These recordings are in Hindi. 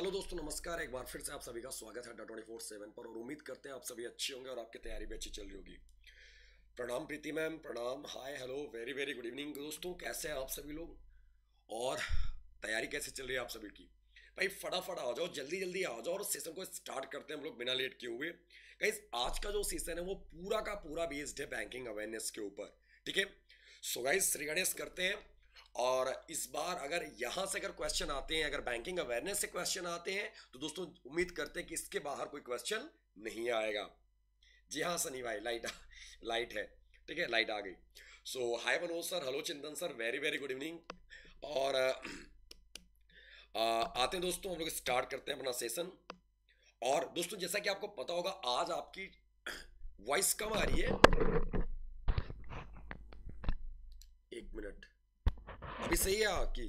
हेलो दोस्तों नमस्कार एक बार फिर से आप सभी का स्वागत है ट्वेंटी फोर सेवन पर और उम्मीद करते हैं आप सभी अच्छे होंगे और आपकी तैयारी भी अच्छी चल रही होगी प्रणाम प्रीति मैम प्रणाम hi hello very very good evening दोस्तों कैसे हैं आप सभी लोग और तैयारी कैसे चल रही है आप सभी की भाई फटाफट आ जाओ जल्दी जल्दी आ जाओ और सेशन को स्टार्ट करते हैं हम लोग बिना लेट किए हुए कहीं आज का जो सेशन है वो पूरा का पूरा बेस्ड है बैंकिंग अवेयरनेस के ऊपर ठीक है सो गाइस गणेश करते हैं और इस बार अगर यहाँ से अगर क्वेश्चन आते हैं अगर बैंकिंग अवेयरनेस से क्वेश्चन आते हैं तो दोस्तों उम्मीद करते हैं कि इसके बाहर कोई क्वेश्चन नहीं आएगा जी हाँ सनी भाई लाइट लाइट है ठीक है लाइट आ गई so hi Manoj sir hello Chintan sir very very good evening और आ, आते हैं दोस्तों हम लोग स्टार्ट करते हैं अपना सेशन और दोस्तों जैसा कि आपको पता होगा आज आपकी वॉइस कम आ रही है अभी सही है आपकी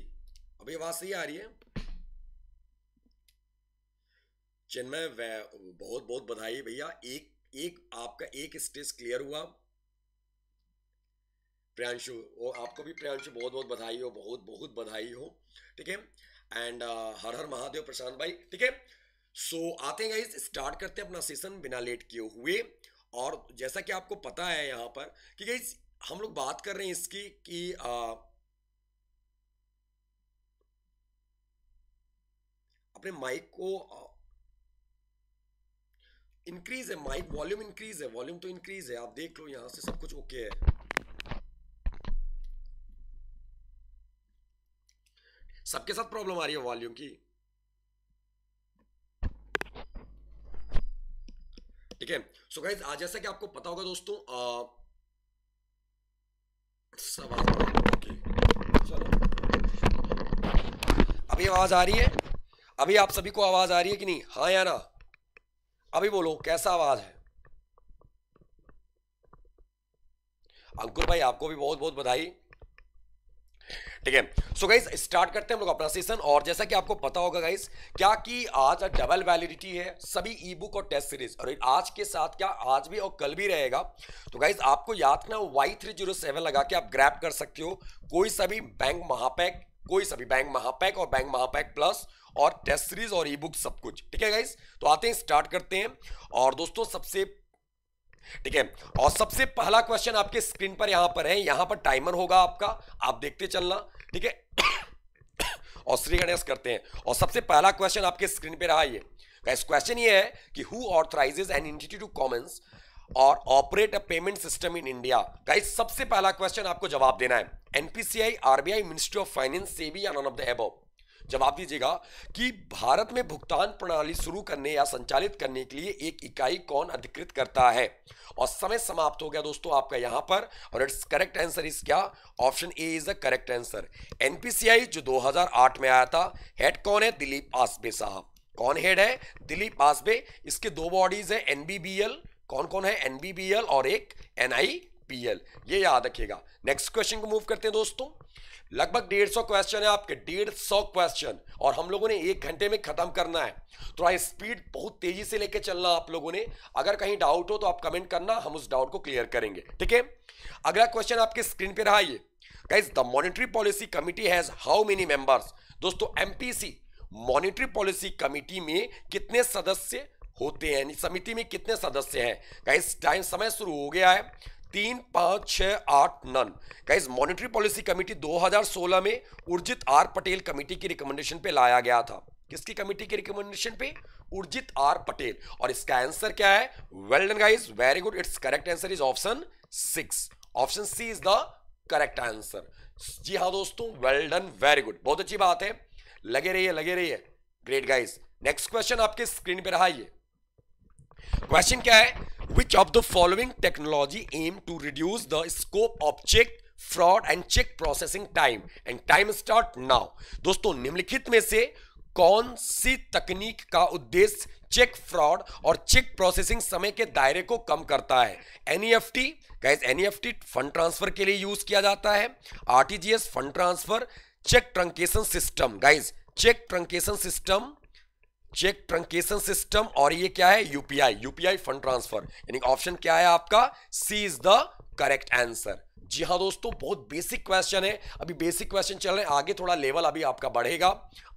अभी आवाज सही आ रही है चिन्मय बहुत बहुत बधाई भैया एक एक आपका एक स्टेज क्लियर हुआ प्रियांशु ओ आपको भी प्रियांशु बहुत बहुत बधाई हो बहुत बहुत बधाई हो ठीक है एंड uh, हर हर महादेव प्रशांत भाई ठीक है सो so, आते हैं गाइस स्टार्ट करते हैं अपना सेशन बिना लेट किए हुए और जैसा कि आपको पता है यहाँ पर कि गाइस हम लोग बात कर रहे हैं इसकी कि आ, uh, अपने माइक को इंक्रीज है माइक वॉल्यूम इंक्रीज है वॉल्यूम तो इंक्रीज है आप देख लो यहां से सब कुछ ओके है सबके साथ प्रॉब्लम आ रही है वॉल्यूम की ठीक है सो गाइज आज जैसा कि आपको पता होगा दोस्तों आ, सवाल चलो अभी आवाज आ रही है अभी आप सभी को आवाज आ रही है कि नहीं हाँ या ना अभी बोलो कैसा आवाज है अंकुर भाई आपको भी बहुत बहुत बधाई ठीक है सो गाइज स्टार्ट करते हैं हम लोग अपना सेशन और जैसा कि आपको पता होगा गाइज क्या कि आज डबल वैलिडिटी है सभी ई बुक और टेस्ट सीरीज और आज के साथ क्या आज भी और कल भी रहेगा तो गाइज आपको याद ना वाई थ्री जीरो सेवन लगा के आप ग्रैप कर सकते हो कोई सभी बैंक महापैक कोई सभी बैंक महापैक और बैंक महापैक प्लस और टेस्ट सीरीज और ई बुक सब कुछ ठीक है गाइस तो आते हैं स्टार्ट करते हैं और दोस्तों सबसे ठीक है और सबसे पहला क्वेश्चन आपके स्क्रीन पर यहां पर है यहां पर टाइमर होगा आपका आप देखते चलना ठीक है और श्री गणेश करते हैं और सबसे पहला क्वेश्चन आपके स्क्रीन पर रहा ये गाइस क्वेश्चन ये है कि who authorizes an institute to commence और operate a payment system in India guys सबसे पहला क्वेश्चन आपको जवाब देना है NPCI RBI ministry of finance SEBI या नॉन ऑफ द एबव जवाब दीजिएगा कि भारत में भुगतान प्रणाली शुरू करने या संचालित करने के लिए एक इकाई कौन अधिकृत करता है और समय समाप्त हो गया दोस्तों आपका यहां पर और इट्स करेक्ट आंसर इज क्या option A is the correct answer NPCI जो 2008 में आया था हेड कौन है दिलीप आसबे साहब कौन हेड है दिलीप आसबे इसके दो बॉडीज है एनबीबीएल कौन कौन है एनबीबीएल और एक एनआईपीएल ये याद रखिएगा नेक्स्ट क्वेश्चन को मूव करते हैं दोस्तों लगभग डेढ़ सौ क्वेश्चन है आपके डेढ़ सौ क्वेश्चन और हम लोगों ने एक घंटे में खत्म करना है थोड़ा स्पीड बहुत तेजी से लेके चलना आप लोगों ने अगर कहीं डाउट हो तो आप कमेंट करना हम उस डाउट को क्लियर करेंगे ठीक है अगला क्वेश्चन आपके स्क्रीन पे रहा ये guys the monetary policy committee has how many members दोस्तों एमपीसी मॉनिटरी पॉलिसी कमिटी में कितने सदस्य होते हैं समिति में कितने सदस्य हैं गाइस टाइम समय शुरू हो गया है तीन पांच छह आठ none guys monetary policy committee 2016 में उर्जित आर पटेल कमेटी की रिकमेंडेशन पे लाया गया था किसकी कमेटी के रिकमेंडेशन पे उर्जित आर पटेल और इसका आंसर क्या है well done guys very good it's correct answer is option six option C is the correct answer जी हाँ दोस्तों वेल डन वेरी गुड बहुत अच्छी बात है लगे रहिए लगे रहिए ग्रेट गाइज नेक्स्ट क्वेश्चन आपके स्क्रीन पे रहा ये क्वेश्चन क्या है which of the following technology aim to reduce the scope of cheque fraud and cheque processing time and time start now दोस्तों निम्नलिखित में से कौन सी तकनीक का उद्देश्य चेक फ्रॉड और चेक प्रोसेसिंग समय के दायरे को कम करता है NEFT guys NEFT fund transfer के लिए यूज किया जाता है RTGS fund transfer cheque truncation system guys cheque truncation system cheque truncation system और ये क्या है यूपीआई यूपीआई फंड ट्रांसफर यानी ऑप्शन क्या है आपका C is the correct answer जी हाँ दोस्तों बहुत बेसिक क्वेश्चन है अभी बेसिक क्वेश्चन चल रहे हैं आगे थोड़ा लेवल अभी आपका बढ़ेगा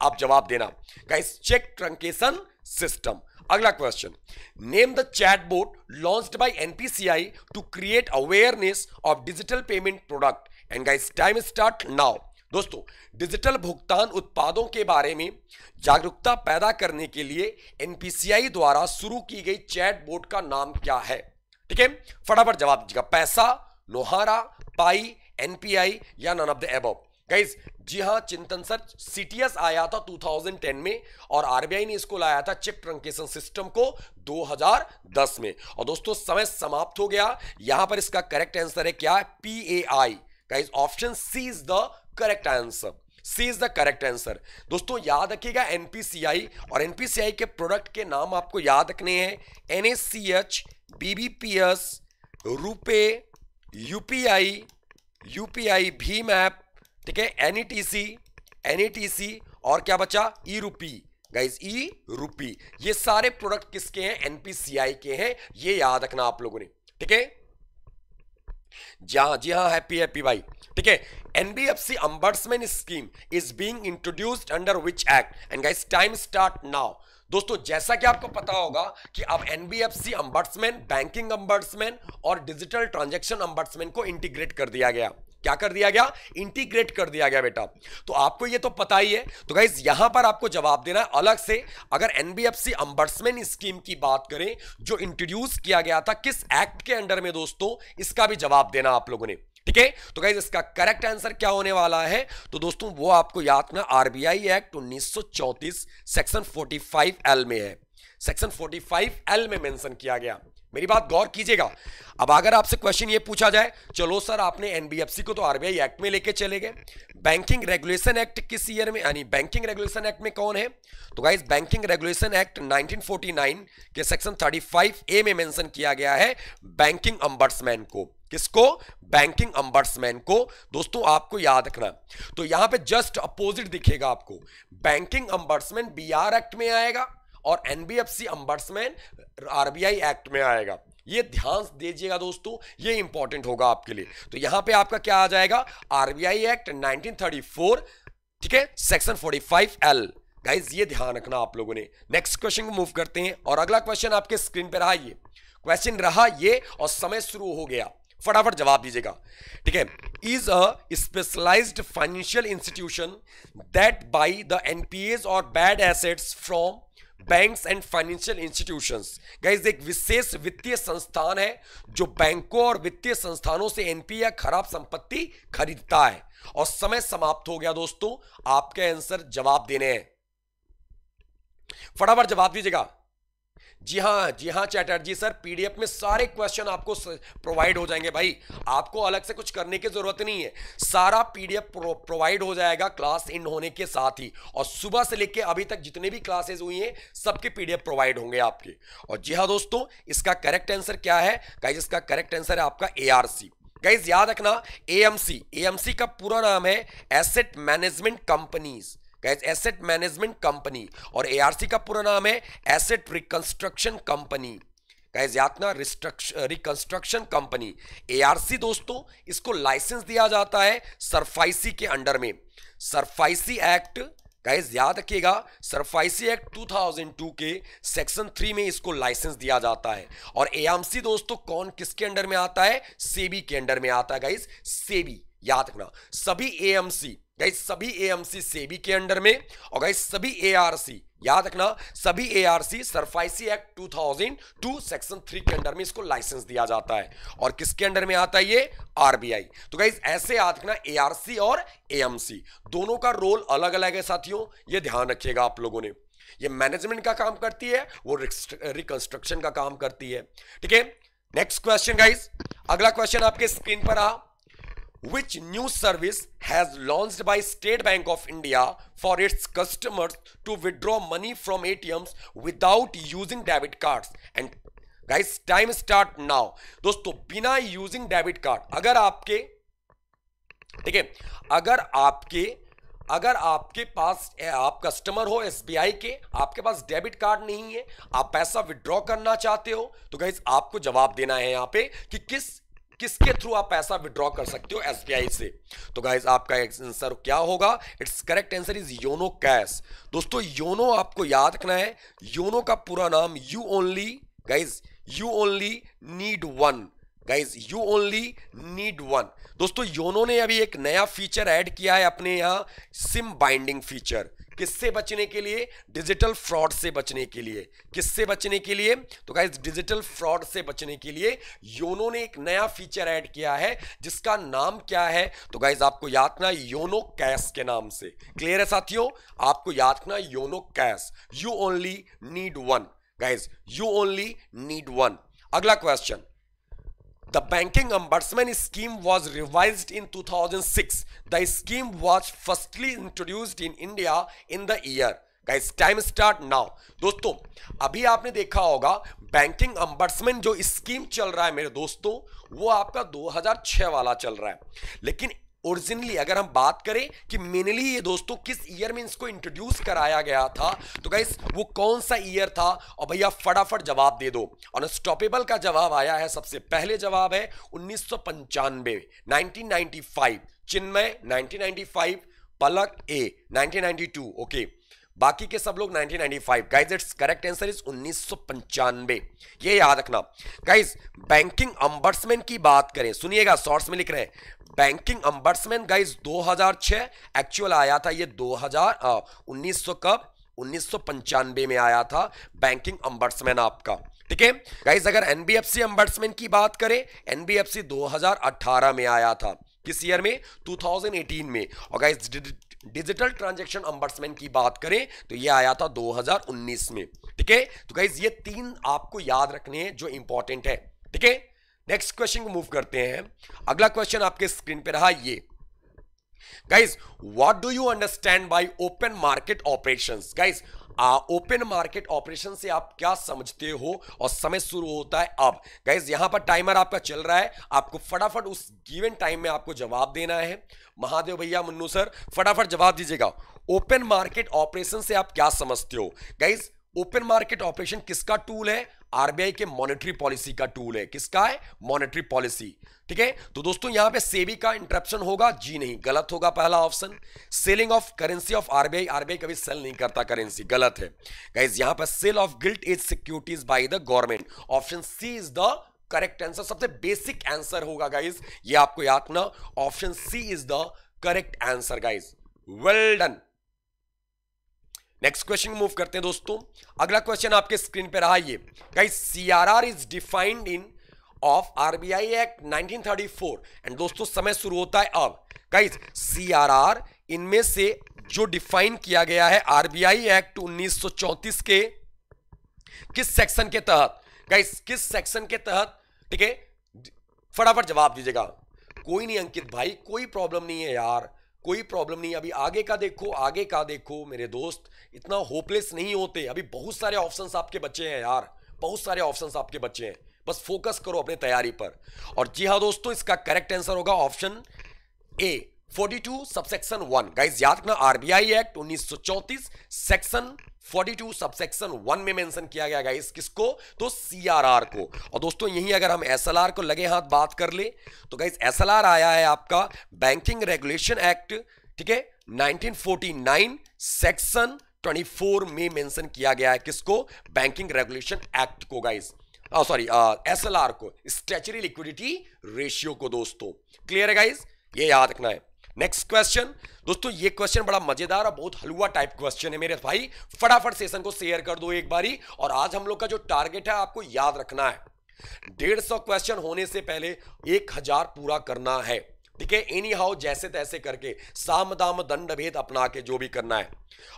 आप जवाब देना गाइस चेक ट्रंकेशन सिस्टम अगला question name the N P by NPCI to create awareness of digital payment product and guys time start now दोस्तों डिजिटल भुगतान उत्पादों के बारे में जागरूकता पैदा करने के लिए एनपीसीआई द्वारा शुरू की गई चैट बोर्ड का नाम क्या है ठीक है फटाफट जवाब दीजिएगा पैसा नोहारा पाई एनपीआई या none of the above guys जी हाँ चिंतन सर सीटीएस आया था 2010 में और आरबीआई ने इसको लाया था चेक ट्रंकेशन सिस्टम को 2010 में और दोस्तों समय समाप्त हो गया यहां पर इसका करेक्ट आंसर है क्या P A I guys option C is the correct answer C is the correct answer दोस्तों याद रखिएगा एनपीसीआई और एनपीसीआई के प्रोडक्ट के नाम आपको याद रखने हैं H BBPS RuPay UPI UPI भीम ऐप ठीक है एनईटीसी एनईटीसी e e और क्या बचा ई रूपी गाइज ई रूपी ये सारे प्रोडक्ट किसके हैं एनपीसीआई के हैं ये याद रखना आप लोगों ने ठीक है जी जी हाँ हैप्पी हैप्पी भाई ठीक है NBFC ombudsman scheme is being introduced under which act and guys time start now दोस्तों जैसा कि आपको पता होगा कि अब एनबीएफसी अम्बर्समैन बैंकिंग अम्बर्समैन और डिजिटल ट्रांजेक्शन अम्बर्समैन को इंटीग्रेट कर दिया गया क्या कर दिया गया इंटीग्रेट कर दिया गया बेटा तो आपको ये तो पता ही है तो गाइज यहां पर आपको जवाब देना है अलग से अगर एनबीएफसी अंबर्समेंट स्कीम की बात करें जो इंट्रोड्यूस किया गया था किस एक्ट के अंडर में दोस्तों इसका भी जवाब देना आप लोगों ने ठीक है तो गाइज इसका करेक्ट आंसर क्या होने वाला है तो दोस्तों वो आपको याद ना आरबीआई एक्ट उन्नीस सेक्शन फोर्टी एल में है सेक्शन 45 एल में मेंशन किया गया मेरी बात गौर कीजिएगा अब अगर आपसे क्वेश्चन ये पूछा जाए चलो सर आपने एनबीएफसी को तो आरबीआई एक्ट में लेके चले गए बैंकिंग रेगुलेशन एक्ट किस ईयर में यानी बैंकिंग रेगुलेशन एक्ट में कौन है तो गाइज बैंकिंग रेगुलेशन एक्ट 1949 के सेक्शन 35 ए में मेंशन किया गया है बैंकिंग अंबर्समैन को किसको बैंकिंग अंबर्समैन को दोस्तों आपको याद रखना तो यहां पे जस्ट अपोजिट दिखेगा आपको बैंकिंग अंबर्समैन बी एक्ट में आएगा और एनबीएफसी अम्बर्समैन आरबीआई एक्ट में आएगा ये ध्यान दीजिएगा दोस्तों ये इंपॉर्टेंट होगा आपके लिए तो यहां पे आपका क्या आ जाएगा आरबीआई एक्ट 1934 ठीक है सेक्शन 45 एल गाइज ये ध्यान रखना आप लोगों ने नेक्स्ट क्वेश्चन को मूव करते हैं और अगला क्वेश्चन आपके स्क्रीन पे रहा ये क्वेश्चन रहा ये और समय शुरू हो गया फटाफट जवाब दीजिएगा ठीक है is a specialised financial institution that buy the NPS और bad assets from banks and financial institutions guys एक विशेष वित्तीय संस्थान है जो बैंकों और वित्तीय संस्थानों से एनपी या खराब संपत्ति खरीदता है और समय समाप्त हो गया दोस्तों आपके आंसर जवाब देने हैं फटाफट जवाब दीजिएगा जी हाँ जी हाँ चैटर्जी सर पीडीएफ में सारे क्वेश्चन आपको प्रोवाइड हो जाएंगे भाई आपको अलग से कुछ करने की जरूरत नहीं है सारा पीडीएफ प्रोवाइड हो जाएगा क्लास इन होने के साथ ही और सुबह से लेकर अभी तक जितने भी क्लासेस हुई हैं सबके पीडीएफ प्रोवाइड होंगे आपके और जी हाँ दोस्तों इसका करेक्ट आंसर क्या है गाइज इसका करेक्ट आंसर है आपका एआरसी गाइज याद रखना एएमसी एएमसी का पूरा नाम है asset management companies asset management company और एआरसी का पूरा नाम है एसेट रिकंस्ट्रक्शन कंपनी गैज याद ना रिकंस्ट्रक्शन कंपनी एआरसी दोस्तों इसको लाइसेंस दिया जाता है सरफाइसी के अंडर में सरफाइसी एक्ट गाइज याद रखिएगा सरफाइसी एक्ट 2002 के सेक्शन 3 में इसको लाइसेंस दिया जाता है और एआमसी दोस्तों कौन किसके अंडर में आता है सेबी के अंडर में आता है गाइज सेबी याद रखना सभी एएमसी गाइस सभी एएमसी सेबी के अंडर में और गाइस सभी एआरसी याद रखना सभी एआरसी सरफाइसी एक्ट 2002 सेक्शन 3 के अंडर में इसको लाइसेंस दिया जाता है और किसके अंडर में आता है ये आरबीआई तो गाइस ऐसे याद रखना एआरसी और एएमसी दोनों का रोल अलग अलग है साथियों ये ध्यान रखिएगा आप लोगों ने ये मैनेजमेंट का काम करती है वो रिकंस्ट्रक्शन का काम करती है ठीक है नेक्स्ट क्वेश्चन गाइज अगला क्वेश्चन आपके स्क्रीन पर आ which new service has launched by State Bank of India for its customers to withdraw money from ATMs without using debit cards and guys time start now दोस्तों बिना यूजिंग डेबिट कार्ड अगर आपके ठीक है अगर आपके अगर आपके पास आप कस्टमर हो एसबीआई के आपके पास डेबिट कार्ड नहीं है आप पैसा विड्रॉ करना चाहते हो तो गाइज आपको जवाब देना है यहां पे कि किस किसके थ्रू आप पैसा विड्रॉ कर सकते हो एसबीआई से तो गाइज आपका आंसर क्या होगा it's correct answer is YONO cash दोस्तों योनो आपको याद रखना है योनो का पूरा नाम you only guys you only need one guys you only need one दोस्तों योनो ने अभी एक नया फीचर ऐड किया है अपने यहाँ सिम बाइंडिंग फीचर किससे बचने के लिए डिजिटल फ्रॉड से बचने के लिए किससे बचने के लिए तो गाइज डिजिटल फ्रॉड से बचने के लिए योनो ने एक नया फीचर ऐड किया है जिसका नाम क्या है तो गाइज आपको याद ना योनो कैश के नाम से क्लियर है साथियों आपको याद ना YONO cash you only need one guys you only need one अगला question The banking ombudsman scheme was revised in 2006. The scheme was firstly introduced in India in the year Guys, time start now. दोस्तों अभी आपने देखा होगा बैंकिंग अम्बर्समेंट जो स्कीम चल रहा है मेरे दोस्तों वो आपका 2006 वाला चल रहा है लेकिन ओरिजिनली अगर हम बात करें कि मेनली ये दोस्तों किस ईयर में इसको इंट्रोड्यूस कराया गया था तो गाइस वो कौन सा ईयर था और भैया फटाफट जवाब दे दो अनस्टॉपेबल का जवाब आया है सबसे पहले जवाब है उन्नीस सौ पंचानवे चिन्मय 1995 पलक ए 1992 ओके बाकी के सब लोग 1995 guys it's correct answer is उन्नीस ये याद रखना गाइस बैंकिंग अम्बर्समैन की बात करें सुनिएगा शॉर्ट्स में लिख रहे हैं बैंकिंग अम्बर्समैन गाइज 2006 एक्चुअल आया था ये 2000 आ, 1900 कब उन्नीस में आया था बैंकिंग अम्बर्समैन आपका ठीक है गाइज अगर एनबीएफसी अम्बर्समैन की बात करें एनबीएफसी 2018 में आया था किस ईयर में 2018 में और गाइज डिजिटल ट्रांजेक्शन अम्बर्समैन की बात करें तो ये आया था 2019 में ठीक है तो गाइज ये तीन आपको याद रखने हैं जो इंपॉर्टेंट है ठीक है नेक्स्ट क्वेश्चन को मूव करते हैं अगला क्वेश्चन आपके स्क्रीन पे रहा ये guys what do you understand by open market operations guys open market operation से आप क्या समझते हो और समय शुरू होता है अब गाइज यहां पर टाइमर आपका चल रहा है आपको फटाफट उस गिवन टाइम में आपको जवाब देना है महादेव भैया मुन्नू सर फटाफट जवाब दीजिएगा ओपन मार्केट ऑपरेशन से आप क्या समझते हो गाइज ओपन मार्केट ऑपरेशन किसका टूल है आरबीआई के मॉनेटरी पॉलिसी का टूल है किसका है मॉनेटरी पॉलिसी ठीक है तो दोस्तों यहां पे सेबी का इंटरप्शन होगा जी नहीं गलत होगा पहला option selling of currency of RBI RBI कभी सेल नहीं करता करेंसी गलत है गाइज यहां पर sale of gilt is securities by the government option C is the correct answer सबसे बेसिक आंसर होगा गाइज ये आपको याद ना option C is the correct answer guys well done next question move करते हैं दोस्तों अगला क्वेश्चन आपके स्क्रीन पे रहा ये R R is defined in of RBI act 1934 and दोस्तों समय शुरू होता है अब गाइस सीआरआर इनमें से जो डिफाइन किया गया है आरबीआई एक्ट 1934 के किस सेक्शन के तहत कई किस सेक्शन के तहत ठीक है फटाफट जवाब दीजिएगा कोई नहीं अंकित भाई कोई प्रॉब्लम नहीं है यार कोई प्रॉब्लम नहीं अभी आगे का देखो आगे का देखो मेरे दोस्त इतना होपलेस नहीं होते अभी बहुत सारे ऑप्शन आपके बच्चे हैं यार बहुत सारे ऑप्शन आपके बच्चे हैं बस फोकस करो अपनी तैयारी पर और जी हाँ दोस्तों इसका करेक्ट आंसर होगा option A 42 subsection one guys याद रखना आरबीआई एक्ट उन्नीस सेक्शन 42 सबसेक्शन वन में मेंशन किया गया गाइस किसको तो सीआरआर को और दोस्तों यही अगर हम एसएलआर को लगे हाथ बात कर ले तो गाइस एसएलआर आया है आपका बैंकिंग रेगुलेशन एक्ट ठीक है 1949 सेक्शन 24 में मेंशन किया गया है किसको बैंकिंग रेगुलेशन एक्ट को guys sorry S L R को स्टेचरी लिक्विडिटी रेशियो को दोस्तों क्लियर है गाइस ये याद रखना है नेक्स्ट क्वेश्चन दोस्तों ये क्वेश्चन बड़ा मजेदार और बहुत हलवा टाइप क्वेश्चन है मेरे भाई फटाफट सेशन को शेयर कर दो एक बारी और आज हम लोग का जो टारगेट है आपको याद रखना है डेढ़ सौ क्वेश्चन होने से पहले एक हजार पूरा करना है है एनी हाउ जैसे तैसे करके साम दाम दंड भेद अपना के जो भी करना है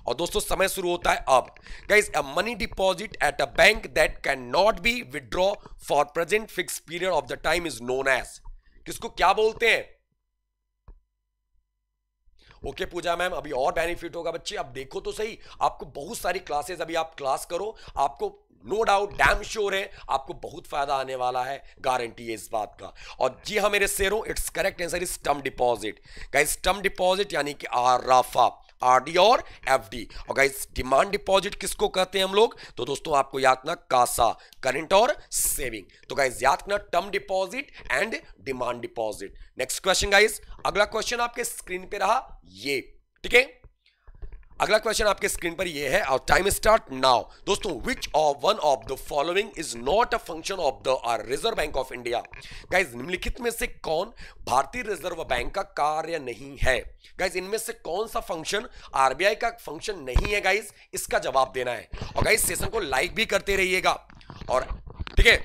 और दोस्तों समय शुरू होता है अब guys a money deposit at a bank that can not be withdraw for present fix period of the time is known as किसको क्या बोलते हैं ओके okay, पूजा मैम अभी और बेनिफिट होगा बच्चे आप देखो तो सही आपको बहुत सारी क्लासेस अभी आप क्लास करो आपको नो डाउट डैम श्योर है आपको बहुत फायदा आने वाला है गारंटी है इस बात का और जी हाँ मेरे शेरों it's correct answer is term deposit guys term deposit यानी कि आराफा आरडी और एफडी और गाइस डिमांड डिपॉजिट किसको कहते हैं हम लोग तो दोस्तों आपको याद ना कासा करंट और सेविंग तो गाइस याद करना term deposit and demand deposit next question guys अगला क्वेश्चन आपके स्क्रीन पे रहा ये ठीक है अगला क्वेश्चन आपके स्क्रीन पर यह है और टाइम स्टार्ट नाउ दोस्तों which of one of the following is not a function of the reserve bank of India guys निम्नलिखित में से कौन भारतीय रिजर्व बैंक का कार्य नहीं है गाइज इनमें से कौन सा फंक्शन आरबीआई का फंक्शन नहीं है गाइज इसका जवाब देना है और गाइज सेशन को लाइक भी करते रहिएगा और ठीक है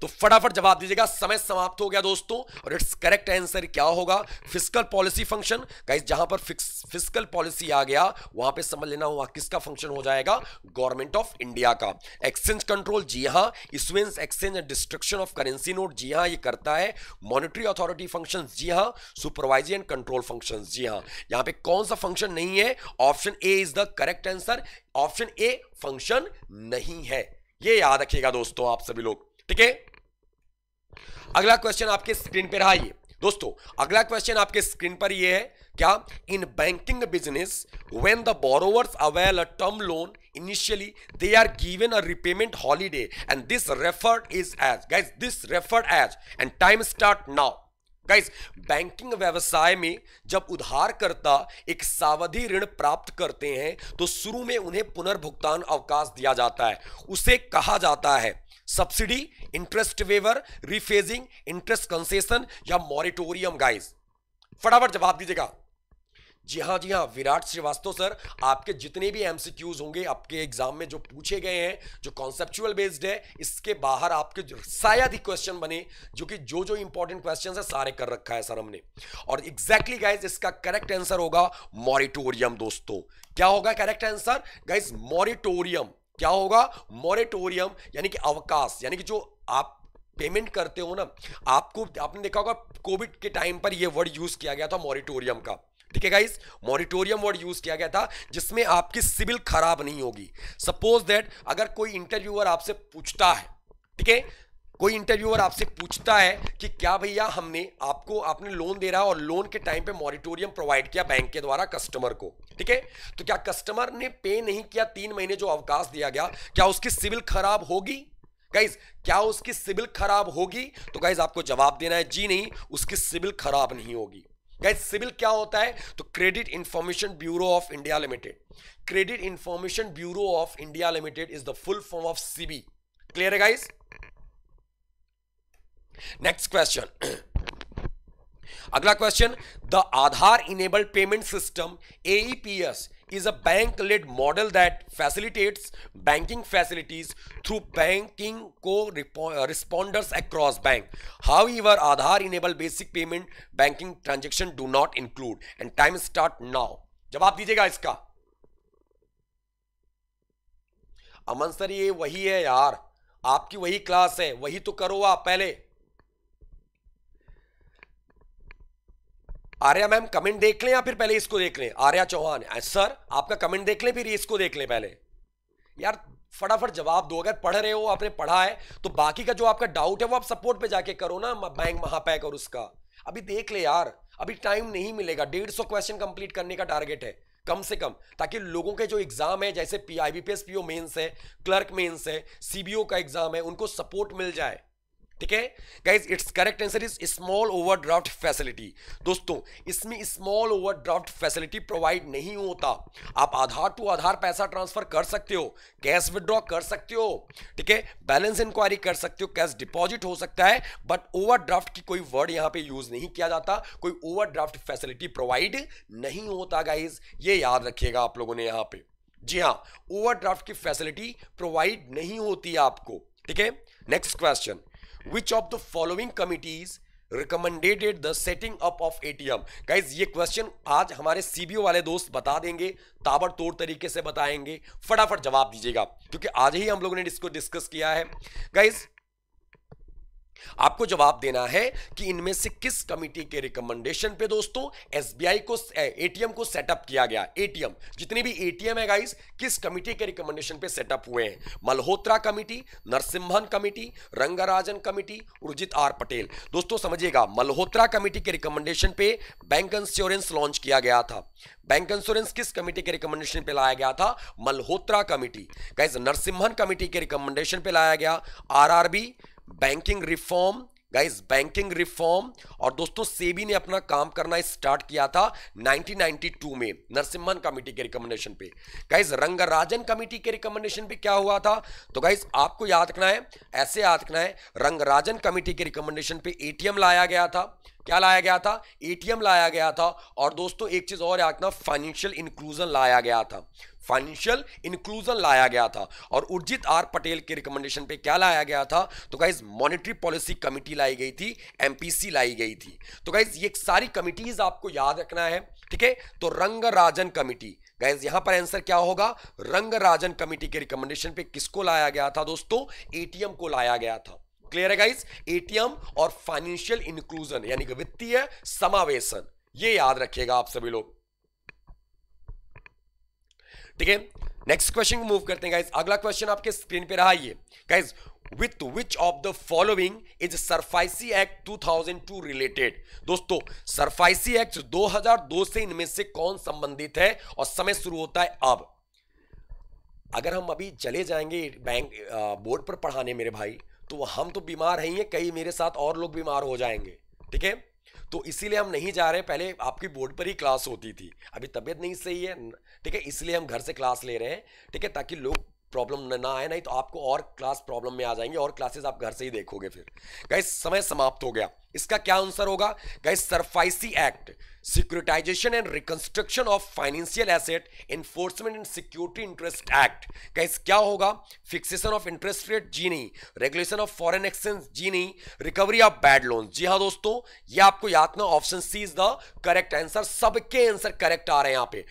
तो फटाफट जवाब दीजिएगा समय समाप्त हो गया दोस्तों और इट्स करेक्ट आंसर क्या होगा फिजिकल पॉलिसी फंक्शन गाइज जहां पर फिजिकल पॉलिसी आ गया वहां पे समझ लेना वहां किसका फंक्शन हो जाएगा गवर्नमेंट ऑफ इंडिया का एक्सचेंज कंट्रोल जी हां issuance exchange and destruction of currency note जी हां ये करता है मॉनिटरी अथॉरिटी फंक्शन जी हां सुपरवाइजरी एंड कंट्रोल फंक्शन जी हां यहां पे कौन सा फंक्शन नहीं है option A is the correct answer option A function नहीं है ये याद रखिएगा दोस्तों आप सभी लोग ठीक है अगला क्वेश्चन आपके स्क्रीन पर रहा ये दोस्तों अगला क्वेश्चन आपके स्क्रीन पर ये है क्या in banking business when the borrowers avail a term loan initially they are given a repayment holiday and this referred is as guys this referred as and time start now guys banking व्यवसाय में जब उधारकर्ता एक सावधि ऋण प्राप्त करते हैं तो शुरू में उन्हें पुनर्भुगतान अवकाश दिया जाता है उसे कहा जाता है subsidy interest waiver rephasing interest concession या मॉरिटोरियम गाइस फटाफट जवाब दीजिएगा जी हाँ जी हाँ विराट श्रीवास्तव सर आपके जितने भी एमसीक्यूज होंगे आपके एग्जाम में जो पूछे गए हैं जो कॉन्सेप्चुअल बेस्ड है इसके बाहर आपके शायद ही क्वेश्चन बने जो कि जो जो इंपॉर्टेंट क्वेश्चन है सारे कर रखा है सर हमने और एग्जैक्टली exactly गाइज इसका करेक्ट आंसर होगा मॉरिटोरियम दोस्तों क्या होगा करेक्ट आंसर गाइज मॉरिटोरियम क्या होगा मॉरेटोरियम यानी कि अवकाश यानी कि जो आप पेमेंट करते हो ना आपको आपने देखा होगा कोविड के टाइम पर यह वर्ड यूज किया गया था मॉरिटोरियम का ठीक है गाइस मॉरिटोरियम वर्ड यूज किया गया था जिसमें आपकी सिविल खराब नहीं होगी सपोज दैट अगर कोई इंटरव्यूअर आपसे पूछता है ठीक है कोई इंटरव्यूअर आपसे पूछता है कि क्या भैया हमने आपको आपने लोन दे रहा है और लोन के टाइम पे मॉरिटोरियम प्रोवाइड किया बैंक के द्वारा कस्टमर को ठीक है तो क्या कस्टमर ने पे नहीं किया तीन महीने जो अवकाश दिया गया क्या उसकी सिविल खराब होगी गाइज क्या उसकी सिविल खराब होगी तो गाइज आपको जवाब देना है जी नहीं उसकी सिविल खराब नहीं होगी गाइज सिविल क्या होता है तो credit information bureau of India limited credit information bureau of India limited is the full form of CB clear है गाइज नेक्स्ट क्वेश्चन अगला question the Aadhaar enable payment system S is a bank led model that facilitate banking facilities through banking correspondents across bank how your Aadhaar enable basic payment banking transaction do not include and time start now जवाब दीजिएगा इसका अमन सर ये वही है यार आपकी वही क्लास है वही तो करो आप पहले आर्या मैम कमेंट देख लें या फिर पहले इसको देख लें आर्या चौहान सर आपका कमेंट देख लें फिर इसको देख लें पहले यार फटाफट जवाब दो अगर पढ़ रहे हो आपने पढ़ा है तो बाकी का जो आपका डाउट है वो आप सपोर्ट पे जाके करो ना बैंक महापैक और उसका अभी देख ले यार अभी टाइम नहीं मिलेगा डेढ़ सौ क्वेश्चन कंप्लीट करने का टारगेट है कम से कम ताकि लोगों के जो एग्जाम है जैसे P I B P S P O mains है क्लर्क मेन्स है सीबीओ का एग्जाम है उनको सपोर्ट मिल जाए ठीक है guys it's correct answer is small overdraft facility दोस्तों इसमें स्मॉल ओवरड्राफ्ट फैसिलिटी प्रोवाइड नहीं होता आप आधार टू आधार पैसा ट्रांसफर कर सकते हो कैश विदड्रॉ कर सकते हो ठीक है बैलेंस इंक्वायरी कर सकते हो कैश डिपॉजिट हो सकता है बट ओवरड्राफ्ट की कोई वर्ड यहां पे यूज नहीं किया जाता कोई ओवरड्राफ्ट फैसिलिटी प्रोवाइड नहीं होता गाइज ये याद रखिएगा आप लोगों ने यहां पर जी हाँ ओवरड्राफ्ट की फैसिलिटी प्रोवाइड नहीं होती आपको ठीक है next question which of the following committees recommended the setting up of M guys ये क्वेश्चन आज हमारे सीबीओ वाले दोस्त बता देंगे ताबड़तोड़ तरीके से बताएंगे फटाफट जवाब दीजिएगा क्योंकि आज ही हम लोगों ने इसको डिस्कस किया है गाइज आपको जवाब देना है कि इनमें से किस कमिटी के रिकमेंडेशन पे दोस्तों एसबीआई को एटीएम को सेटअप किया गया एटीएम जितनी भी एटीएम है गाइस किस कमिटी के रिकमेंडेशन पे सेटअप हुए हैं Malhotra committee Narasimham committee Rangarajan committee Urjit R Patel दोस्तों समझिएगा मल्होत्रा कमिटी के रिकमेंडेशन पे बैंक इंश्योरेंस लॉन्च किया गया था बैंक इंश्योरेंस किस कमिटी के रिकमेंडेशन पे लाया गया था Malhotra committee guys Narasimham committee के रिकमेंडेशन पे लाया गया RRB banking reform guys banking reform और दोस्तों सेबी ने अपना काम करना स्टार्ट किया था 1992 में नरसिम्हन कमेटी के रिकमेंडेशन पे गाइस रंगराजन कमेटी के रिकमेंडेशन पे क्या हुआ था तो गाइस आपको याद रखना है ऐसे याद रखना है रंगराजन कमेटी के रिकमेंडेशन पे एटीएम लाया गया था क्या लाया गया था एटीएम लाया गया था और दोस्तों एक चीज और याद रखना फाइनेंशियल इंक्लूजन लाया गया था फाइनेंशियल इंक्लूजन लाया गया था और उर्जित आर पटेल के रिकमेंडेशन पे क्या लाया गया था तो गाइज मॉनेटरी पॉलिसी कमिटी लाई गई थी एमपीसी लाई गई थी तो गाइज ये सारी कमिटीज आपको याद रखना है ठीक है तो रंग राजन कमिटी गाइज यहां पर आंसर क्या होगा रंग राजन कमिटी के रिकमेंडेशन पे किसको लाया गया था दोस्तों एटीएम को लाया गया था क्लियर है गाइज एटीएम और फाइनेंशियल इंक्लूजन यानी कि वित्तीय समावेशन ये याद रखिएगा आप सभी लोग ठीक है नेक्स्ट क्वेश्चन को मूव करते हैं गाइज अगला क्वेश्चन आपके स्क्रीन पे रहा ये guys with which of the following is SARFAESI act 2002 related दोस्तों सरफाइसी एक्ट 2002 से इनमें से कौन संबंधित है और समय शुरू होता है अब अगर हम अभी चले जाएंगे बैंक बोर्ड पर पढ़ाने मेरे भाई तो हम तो बीमार हैं कई मेरे साथ और लोग बीमार हो जाएंगे ठीक है तो इसीलिए हम नहीं जा रहे पहले आपकी बोर्ड पर ही क्लास होती थी अभी तबीयत नहीं सही है ठीक है इसलिए हम घर से क्लास ले रहे हैं ठीक है ताकि लोग प्रॉब्लम ना आए नहीं तो आपको और क्लास प्रॉब्लम में आ जाएंगे और क्लासेस आप घर से ही देखोगे फिर कहीं समय समाप्त हो गया इसका क्या आंसर होगा guys SARFAESI act securitisation and reconstruction of financial asset enforcement and security interest act guys क्या होगा फिक्सेशन ऑफ इंटरेस्ट रेट जी नहीं रेगुलेशन ऑफ फॉरेन एक्सचेंज जी नहीं रिकवरी ऑफ बैड लोन जी हाँ दोस्तों ये आपको याद ना option C is the correct answer सबके आंसर करेक्ट आ रहे हैं यहां पे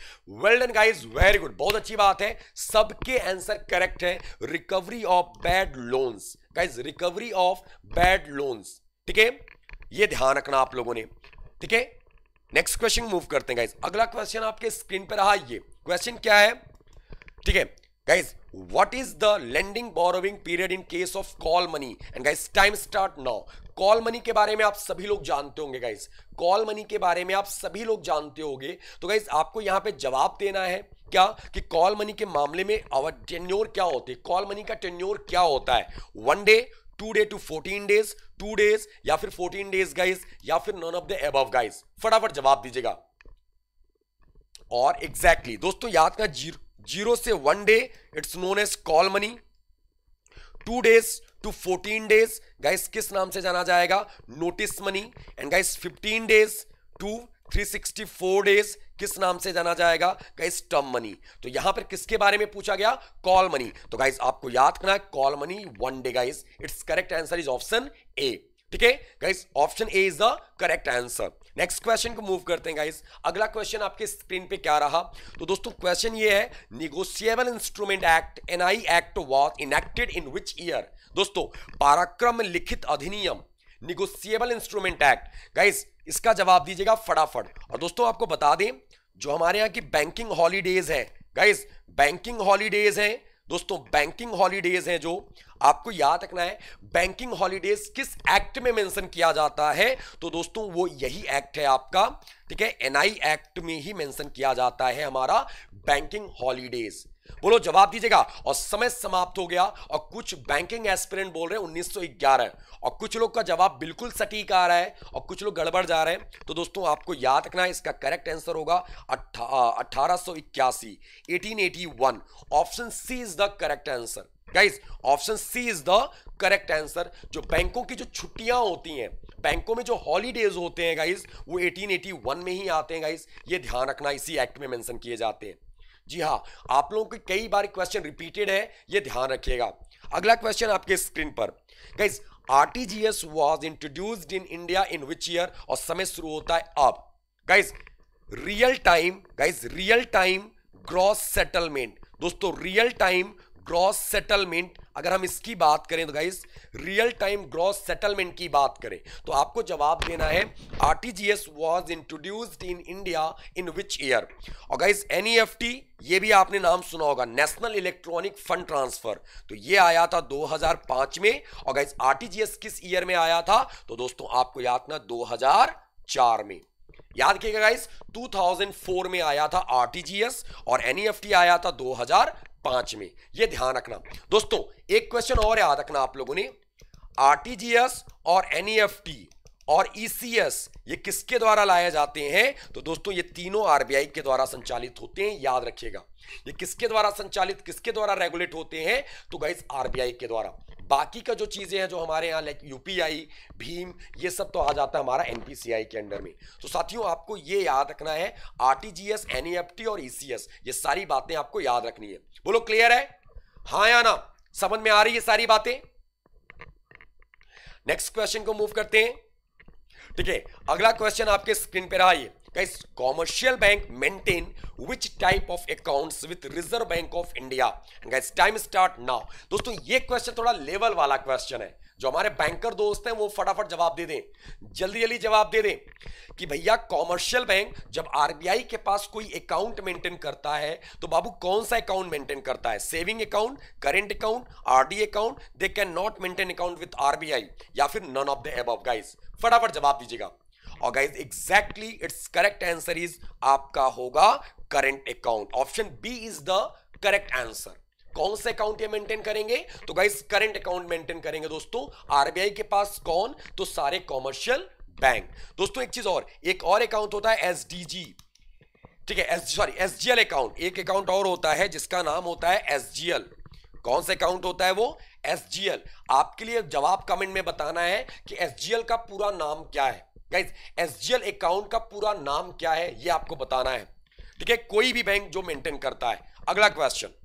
well done guys very good बहुत अच्छी बात है सबके आंसर करेक्ट है recovery of bad loans guys recovery of bad loans ठीक है ये ध्यान रखना आप लोगों ने ठीक है नेक्स्ट क्वेश्चन मूव करते हैं गाइज अगला क्वेश्चन आपके स्क्रीन पर रहा ये क्वेश्चन क्या है ठीक है guys what is the lending borrowing period in case of call money and guys time start now call money के बारे में आप सभी लोग जानते होंगे गाइज कॉल मनी के बारे में आप सभी लोग जानते होंगे तो गाइज आपको यहां पे जवाब देना है क्या कि कॉल मनी के मामले में अवर टेन्योर क्या होते हैं कॉल मनी का टेन्योर क्या होता है one day two day to fourteen days two days या फिर फोर्टीन डेज गाइज या फिर none of the above guys फटाफट जवाब दीजिएगा और एग्जैक्टली exactly, दोस्तों याद का जीरो जीरो से one day it's known as call money two days to fourteen days guys किस नाम से जाना जाएगा notice money and guys fifteen days to three sixty four days किस नाम से जाना जाएगा गाइस टर्म मनी तो यहां पर किसके बारे में पूछा गया कॉल मनी तो गाइस आपको याद करना है call money one day guys it's correct answer is option A ठीक है guys option A is the correct answer next question को मूव करते हैं गाइस अगला क्वेश्चन आपके स्क्रीन पे क्या रहा तो दोस्तों क्वेश्चन ये है negotiable instrument act NI act was enacted in which year दोस्तों पाराक्रम लिखित अधिनियम निगोशिएबल इंस्ट्रूमेंट एक्ट गाइस इसका जवाब दीजिएगा फटाफट और दोस्तों आपको बता दें जो हमारे यहाँ की बैंकिंग हॉलीडेज है गाइज बैंकिंग हॉलीडेज है दोस्तों बैंकिंग हॉलीडेज है जो आपको याद रखना है बैंकिंग हॉलीडेज किस एक्ट में मेंशन किया जाता है तो दोस्तों वो यही एक्ट है आपका ठीक है एनआई एक्ट में ही मेंशन किया जाता है हमारा बैंकिंग हॉलीडेज बोलो जवाब दीजिएगा और समय समाप्त हो गया और कुछ बैंकिंग एस्पिरेंट बोल रहे हैं 1911 और कुछ लोग का जवाब बिल्कुल सटीक आ रहा है और कुछ लोग गड़बड़ जा रहे हैं तो दोस्तों आपको याद रखना है इसका करेक्ट आंसर होगा अठारह सौ option C is the correct answer guys option C is the correct answer जो बैंकों की जो छुट्टियां होती हैं बैंकों में जो हॉलीडेज होते हैं गाइज वो एटीन में ही आते हैं गाइज ये ध्यान रखना इसी एक्ट में मैंशन किए जाते हैं जी हाँ आप लोगों के कई बार क्वेश्चन रिपीटेड है ये ध्यान रखिएगा अगला क्वेश्चन आपके स्क्रीन पर guys RTGS was introduced in India in which year और समय शुरू होता है अब guys real time guys real time gross settlement दोस्तों रियल टाइम ग्रॉस सेटलमेंट अगर हम इसकी बात करें तो guys real time gross settlement की बात करें तो आपको जवाब देना है RTGS was introduced in India in which year और गाइस एनईएफटी e ये भी आपने नाम सुना होगा नेशनल इलेक्ट्रॉनिक फंड ट्रांसफर तो ये आया था 2005 में और गाइस आरटीजीएस किस ईयर में आया था तो दोस्तों आपको याद ना दो में याद रखिएगा गाइस 2004 में आया था आरटीजीएस और एनईएफटी e आया था पांच में ये ध्यान रखना दोस्तों एक क्वेश्चन और याद रखना आप लोगों ने आरटीजीएस और एनईएफटी और ईसीएस e ये किसके द्वारा लाए जाते हैं तो दोस्तों ये तीनों आरबीआई के द्वारा संचालित होते हैं याद रखिएगा ये किसके द्वारा संचालित किसके द्वारा रेगुलेट होते हैं तो गाइस आरबीआई के द्वारा बाकी का जो चीजें हैं जो हमारे यहाँ लाइक यूपीआई भीम ये सब तो आ जाता है हमारा एनपीसीआई के अंडर में तो साथियों आपको ये याद रखना है आरटीजीएस एनईएफटी e और ईसीएस e ये सारी बातें आपको याद रखनी है बोलो क्लियर है हाँ या ना समझ में आ रही है सारी बातें नेक्स्ट क्वेश्चन को मूव करते हैं देखिए अगला क्वेश्चन आपके स्क्रीन पे रहा ये कैस commercial bank maintain which type of account with reserve bank of India time start now दोस्तों ये क्वेश्चन थोड़ा लेवल वाला क्वेश्चन है जो हमारे बैंकर दोस्त हैं वो फटाफट जवाब दे दें जल्दी जल्दी जवाब दे दें कि भैया कॉमर्शियल बैंक जब आरबीआई के पास कोई अकाउंट मेंटेन करता है तो बाबू कौन सा अकाउंट मेंटेन करता है saving account current account RD account they cannot maintain account with RBI या फिर none of the above guys फटाफट जवाब दीजिएगा और guys exactly it's correct answer is आपका होगा current account option B is the correct answer कौन से अकाउंट ये मेंटेन करेंगे तो गाइस करंट अकाउंट मेंटेन करेंगे दोस्तों आरबीआई के पास कौन तो सारे कॉमर्शियल बैंक दोस्तों एक चीज और एक और अकाउंट होता है एसडीजी ठीक है एस सॉरी एसजीएल अकाउंट एक अकाउंट और होता है जिसका नाम होता है एसजीएल कौन सा अकाउंट होता है वो एसजीएल आपके लिए जवाब कमेंट में बताना है कि एसजीएल का पूरा नाम क्या है गाइज एसजीएल अकाउंट का पूरा नाम क्या है ये आपको बताना है ठीक है कोई भी बैंक जो मेंटेन करता है अगला क्वेश्चन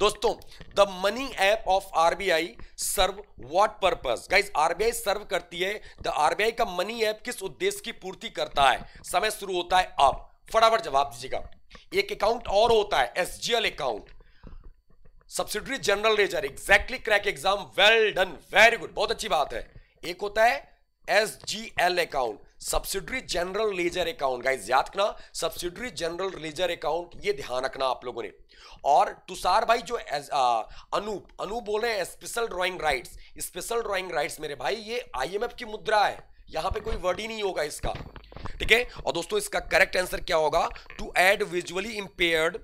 दोस्तों the money app of RBI serve what purpose guys RBI serve करती है द आरबीआई का मनी ऐप किस उद्देश्य की पूर्ति करता है समय शुरू होता है अब फटाफट जवाब दीजिएगा एक अकाउंट और होता है SGL account subsidiary general ledger exactly crack exam well done very good बहुत अच्छी बात है एक होता है SGL account subsidiary general ledger account guys याद रखना सब्सिडरी जनरल लेजर अकाउंट ये ध्यान रखना आप लोगों ने और तुषार भाई जो अनूप अनूप बोल रहे हैं special drawing rights special drawing rights मेरे भाई ये आईएमएफ की मुद्रा है यहां पे कोई वर्ड ही नहीं होगा इसका ठीक है और दोस्तों इसका करेक्ट आंसर क्या होगा to aid visually impaired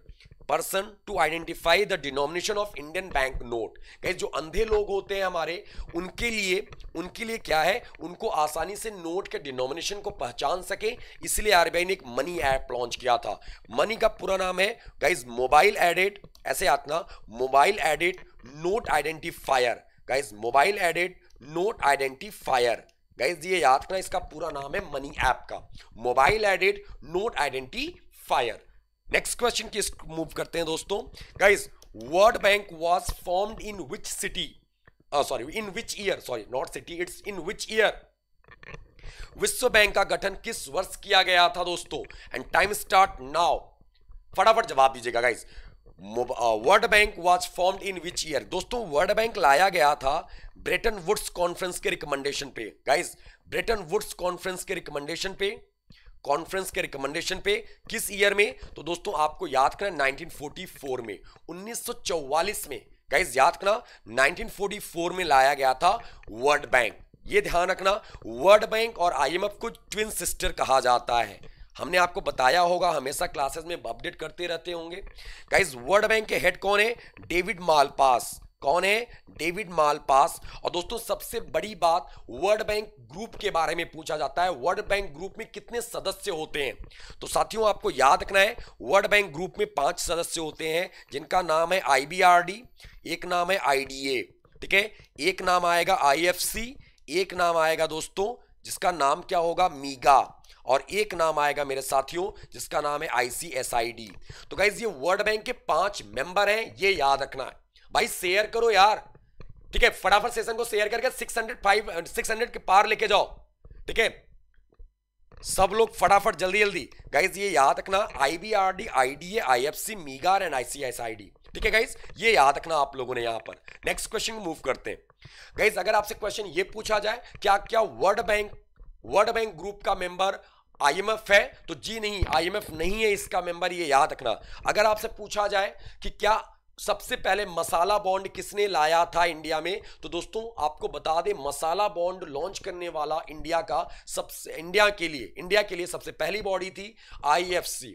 person to identify the denomination of Indian bank note guys जो अंधे लोग होते हैं हमारे उनके लिए उनके लिए क्या है उनको आसानी से नोट के डिनोमिनेशन को पहचान सके इसलिए आरबीआई ने एक मनी ऐप लॉन्च किया था मनी का पूरा नाम है गाइज मोबाइल एडेड ऐसे आतना mobile aided note identifier guys mobile aided note identifier guys ये याद करना इसका पूरा नाम है मनी ऐप का mobile aided note identifier next question की मूव करते हैं दोस्तों guys world bank was form in which city sorry in which year sorry not city it's in which year विश्व बैंक का गठन किस वर्ष किया गया था दोस्तों एंड टाइम स्टार्ट नाउ फटाफट जवाब दीजिएगा guys world bank was form in which year दोस्तों वर्ल्ड बैंक लाया गया था ब्रिटेन वुड्स कॉन्फ्रेंस के रिकमेंडेशन पे गाइज ब्रिटेन वुड्स कॉन्फ्रेंस के रिकमेंडेशन पे कॉन्फ्रेंस के रिकमेंडेशन पे किस ईयर में तो दोस्तों आपको याद करना 1944 में 1944 में गाइज याद करना 1944 में लाया गया था वर्ल्ड बैंक ये ध्यान रखना वर्ल्ड बैंक और आईएमएफ को ट्विन सिस्टर कहा जाता है हमने आपको बताया होगा हमेशा क्लासेस में अपडेट करते रहते होंगे गाइज वर्ल्ड बैंक के हेड कौन है डेविड मालपास कौन है डेविड मालपास और दोस्तों सबसे बड़ी बात वर्ल्ड बैंक ग्रुप के बारे में पूछा जाता है वर्ल्ड बैंक ग्रुप में कितने सदस्य होते हैं तो साथियों आपको याद रखना है वर्ल्ड बैंक ग्रुप में पांच सदस्य होते हैं जिनका नाम है आईबीआरडी एक नाम है आईडीए ठीक है एक नाम आएगा आईएफसी एक नाम आएगा दोस्तों जिसका नाम क्या होगा मीगा और एक नाम आएगा मेरे साथियों जिसका नाम है आईसीएसआईडी तो गाइज ये वर्ल्ड बैंक के पांच मेंबर हैं ये याद रखना है भाई शेयर करो यार ठीक है फटाफट सेशन को शेयर करके six hundred five six hundred के पार लेके जाओ ठीक है सब लोग फटाफट जल्दी जल्दी गाइज ये याद रखना I I B R D D A I F C मीगार एंड आईसीआईसीआईडी ठीक है गाइज ये याद रखना आप लोगों ने यहां पर नेक्स्ट क्वेश्चन मूव करते हैं गाइज अगर आपसे क्वेश्चन ये पूछा जाए क्या क्या world bank world bank group का मेंबर आईएमएफ है तो जी नहीं आईएमएफ नहीं है इसका मेंबर ये याद रखना अगर आपसे पूछा जाए कि क्या सबसे पहले मसाला बॉन्ड किसने लाया था इंडिया में तो दोस्तों आपको बता दें मसाला बॉन्ड लॉन्च करने वाला इंडिया का सबसे इंडिया के लिए इंडिया के लिए सबसे पहली बॉडी थी आईएफसी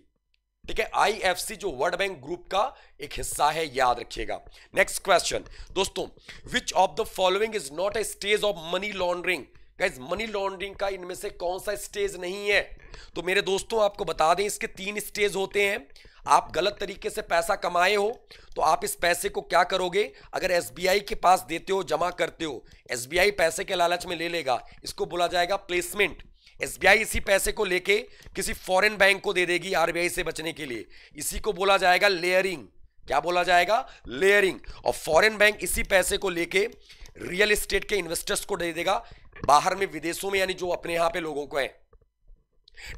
ठीक है आईएफसी जो वर्ल्ड बैंक ग्रुप का एक हिस्सा है याद रखिएगा नेक्स्ट क्वेश्चन दोस्तों which of the following is not a stage of money laundering guys money laundering का इनमें से कौन सा स्टेज नहीं है तो मेरे दोस्तों आपको बता दें इसके तीन स्टेज होते हैं आप गलत तरीके से पैसा कमाए हो तो आप इस पैसे को क्या करोगे अगर एस के पास देते हो जमा करते हो एस पैसे के लालच में ले लेगा इसको बोला जाएगा प्लेसमेंट एस इसी पैसे को लेके किसी फॉरेन बैंक को दे देगी आरबीआई से बचने के लिए इसी को बोला जाएगा लेयरिंग क्या बोला जाएगा लेयरिंग और फॉरेन बैंक इसी पैसे को लेके रियल एस्टेट के इन्वेस्टर्स को दे देगा बाहर में विदेशों में यानी जो अपने यहां पे लोगों को है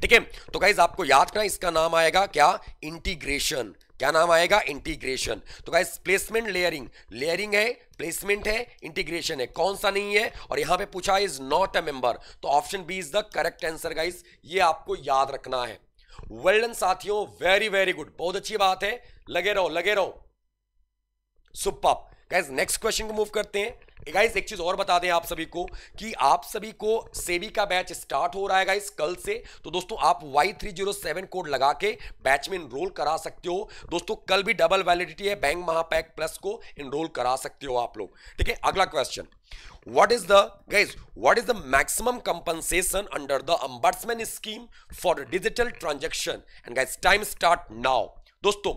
ठीक है तो गाइज आपको याद करना इसका नाम आएगा क्या इंटीग्रेशन क्या नाम आएगा इंटीग्रेशन तो गाइज प्लेसमेंट लेयरिंग लेयरिंग है प्लेसमेंट है इंटीग्रेशन है कौन सा नहीं है और यहां पे पूछा इज नॉट अ मेंबर तो option B is the correct answer guys ये आपको याद रखना है वर्ल्ड well साथियों वेरी वेरी गुड बहुत अच्छी बात है लगे रहो लगे रहो सुप गाइज नेक्स्ट क्वेश्चन को मूव करते हैं गाइस एक चीज और बता दें आप सभी को कि आप सभी को सेबी का बैच स्टार्ट हो रहा है गाइस कल से तो दोस्तों आप Y three zero seven code लगा के बैच में इनरोल करा सकते हो दोस्तों कल भी डबल वैलिडिटी है बैंक महापैक प्लस को इनरोल करा सकते हो आप लोग ठीक है अगला question what is the guys what is the maximum compensation under the ombudsman scheme for digital transaction and guys time start now दोस्तों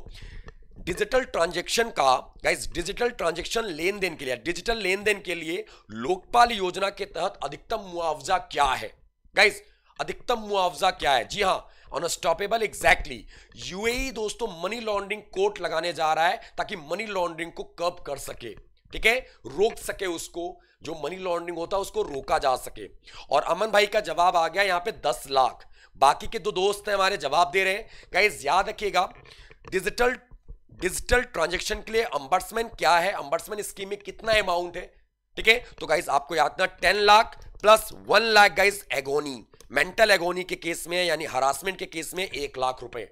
डिजिटल ट्रांजेक्शन का गाइस डिजिटल ट्रांजेक्शन लेन देन के लिए डिजिटल लेन देन के लिए लोकपाल योजना के तहत अधिकतम मुआवजा क्या है गाइस अधिकतम मुआवजा क्या है जी हाँ अनस्टॉपेबल एग्जैक्टली यूएई दोस्तों मनी लॉन्ड्रिंग कोर्ट लगाने जा रहा है ताकि मनी लॉन्ड्रिंग को कब कर सके ठीक है रोक सके उसको जो मनी लॉन्ड्रिंग होता है उसको रोका जा सके और अमन भाई का जवाब आ गया यहाँ पे दस लाख बाकी के दो दोस्त हैं हमारे जवाब दे रहे हैं गाइज याद रखिएगा डिजिटल डिजिटल ट्रांजेक्शन के लिए अंबर्समेंट क्या है अंबर्समेंट स्कीम में कितना अमाउंट है ठीक है तो गाइस आपको याद ना ten lakh plus one lakh guys agony mental agony के केस में यानी हरासमेंट के केस में एक लाख रुपए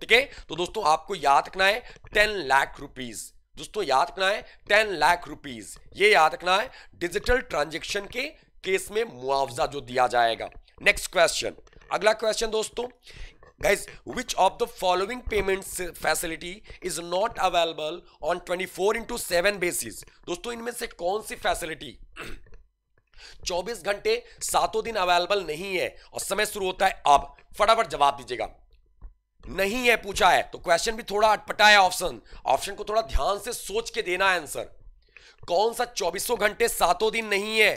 ठीक है तो दोस्तों आपको याद रखना है टेन लाख रुपीज दोस्तों याद रखना है टेन लाख रुपीज ये याद रखना है डिजिटल ट्रांजेक्शन के केस में मुआवजा जो दिया जाएगा नेक्स्ट क्वेश्चन अगला क्वेश्चन दोस्तों guys which of the following payment facility is not available on 24 into 7 basis दोस्तों इनमें से कौन सी फैसिलिटी 24 घंटे सातों दिन अवेलेबल नहीं है और समय शुरू होता है अब फटाफट जवाब दीजिएगा नहीं है पूछा है तो क्वेश्चन भी थोड़ा अटपटा है ऑप्शन ऑप्शन को थोड़ा ध्यान से सोच के देना है आंसर कौन सा चौबीसों घंटे सातों दिन नहीं है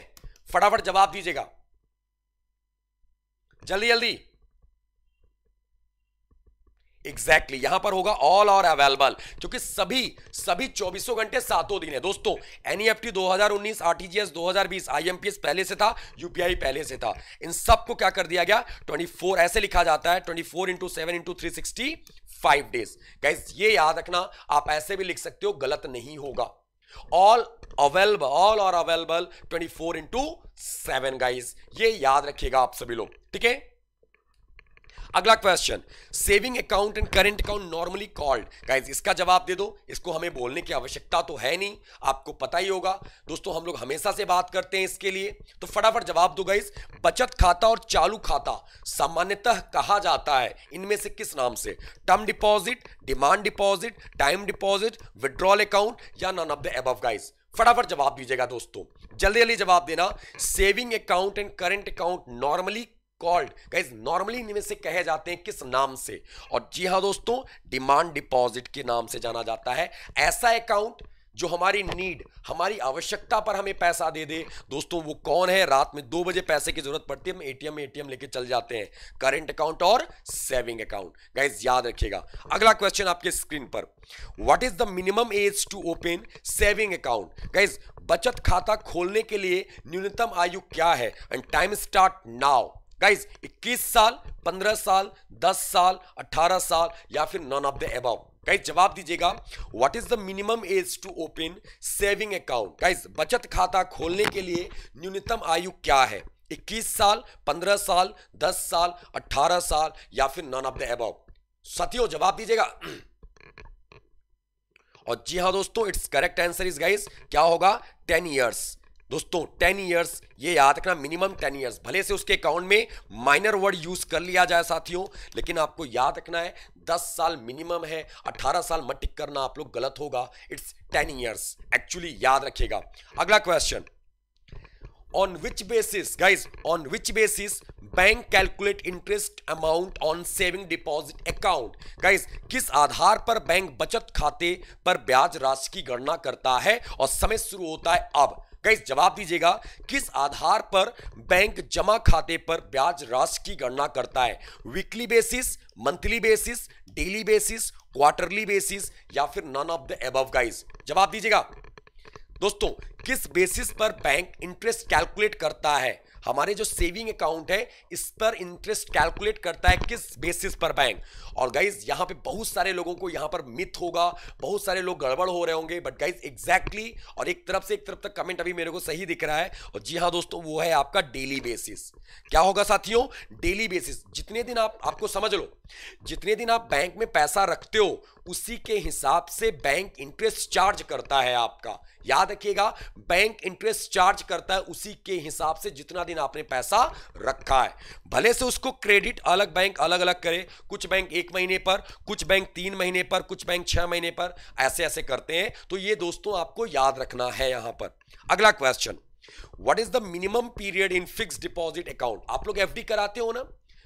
फटाफट जवाब दीजिएगा जल्दी जल्दी एग्जैक्टली exactly. यहां पर होगा ऑल और अवेलेबल क्योंकि सभी सभी 2400 घंटे सातों दिन है दोस्तों एनईएफटी 2019 आरटीजीएस 2020 आईएमपीएस पहले से था यूपीआई पहले से था इन सबको क्या कर दिया गया 24 ऐसे लिखा जाता है 24 four into seven into three sixty five days guys ये याद रखना आप ऐसे भी लिख सकते हो गलत नहीं होगा ऑल अवेलेबल ऑल और available twenty four into seven guys ये याद रखिएगा आप सभी लोग ठीक है अगला question saving account and current account normally called guys इसका जवाब दे दो इसको हमें बोलने की आवश्यकता तो है नहीं आपको पता ही होगा दोस्तों हम लोग हमेशा से बात करते हैं इसके लिए तो फटाफट जवाब दो गाइज बचत खाता और चालू खाता सामान्यतः कहा जाता है इनमें से किस नाम से term deposit demand deposit time deposit withdrawal account या none of the above guys फटाफट जवाब दीजिएगा दोस्तों जल्दी जल्दी जवाब देना saving account and current account normally called guys normally इनमें से कहे जाते हैं किस नाम से और जी हाँ दोस्तों डिमांड डिपॉजिट के नाम से जाना जाता है ऐसा अकाउंट जो हमारी नीड हमारी आवश्यकता पर हमें पैसा दे दे दोस्तों वो कौन है रात में दो बजे पैसे की जरूरत पड़ती है हम एटीएम में एटीएम लेके चल जाते हैं करंट अकाउंट और सेविंग अकाउंट गाइज याद रखिएगा अगला क्वेश्चन आपके स्क्रीन पर what is the minimum age to open saving account guys बचत खाता खोलने के लिए न्यूनतम आयु क्या है and time start now guys 21 साल 15 साल 10 साल 18 साल या फिर none of the above guys जवाब दीजिएगा what is the minimum age to open saving account guys बचत खाता खोलने के लिए न्यूनतम आयु क्या है 21 साल 15 साल 10 साल 18 साल या फिर नॉन ऑफ द एबाउ साथियों जवाब दीजिएगा और जी हाँ दोस्तों it's correct answer is guys क्या होगा टेन ईयर्स दोस्तों टेन ईयर्स ये याद रखना मिनिमम टेन ईयर्स भले से उसके अकाउंट में माइनर वर्ड यूज कर लिया जाए साथियों लेकिन आपको याद रखना है दस साल मिनिमम है अठारह साल मत टिक करना आप लोग गलत होगा इट्स टेन ईयर्स एक्चुअली याद रखिएगा अगला question on which basis guys on which basis bank calculate interest amount on saving deposit account guys किस आधार पर बैंक बचत खाते पर ब्याज राशि की गणना करता है और समय शुरू होता है अब गैस जवाब दीजिएगा किस आधार पर बैंक जमा खाते पर ब्याज राशि की गणना करता है weekly basis monthly basis daily basis quarterly basis या फिर none of the above guys जवाब दीजिएगा दोस्तों किस बेसिस पर बैंक इंटरेस्ट कैलकुलेट करता है हमारे जो सेविंग अकाउंट है इस पर इंटरेस्ट कैलकुलेट करता है किस बेसिस पर बैंक और गाइज यहाँ पे बहुत सारे लोगों को यहाँ पर मिथ होगा बहुत सारे लोग गड़बड़ हो रहे होंगे बट गाइज एग्जैक्टली और एक तरफ से एक तरफ तक कमेंट अभी मेरे को सही दिख रहा है और जी हाँ दोस्तों वो है आपका डेली बेसिस क्या होगा साथियों डेली बेसिस जितने दिन आप आपको समझ लो जितने दिन आप बैंक में पैसा रखते हो उसी के हिसाब से बैंक इंटरेस्ट चार्ज करता है आपका याद रखिएगा बैंक इंटरेस्ट चार्ज करता है उसी के हिसाब से जितना दिन आपने पैसा रखा है भले से उसको क्रेडिट अलग बैंक अलग अलग करे कुछ बैंक एक महीने पर कुछ बैंक तीन महीने पर कुछ बैंक छह महीने पर ऐसे ऐसे करते हैं तो ये दोस्तों आपको याद रखना है यहां पर अगला question what is the minimum period in fix deposit account आप लोग एफ कराते हो ना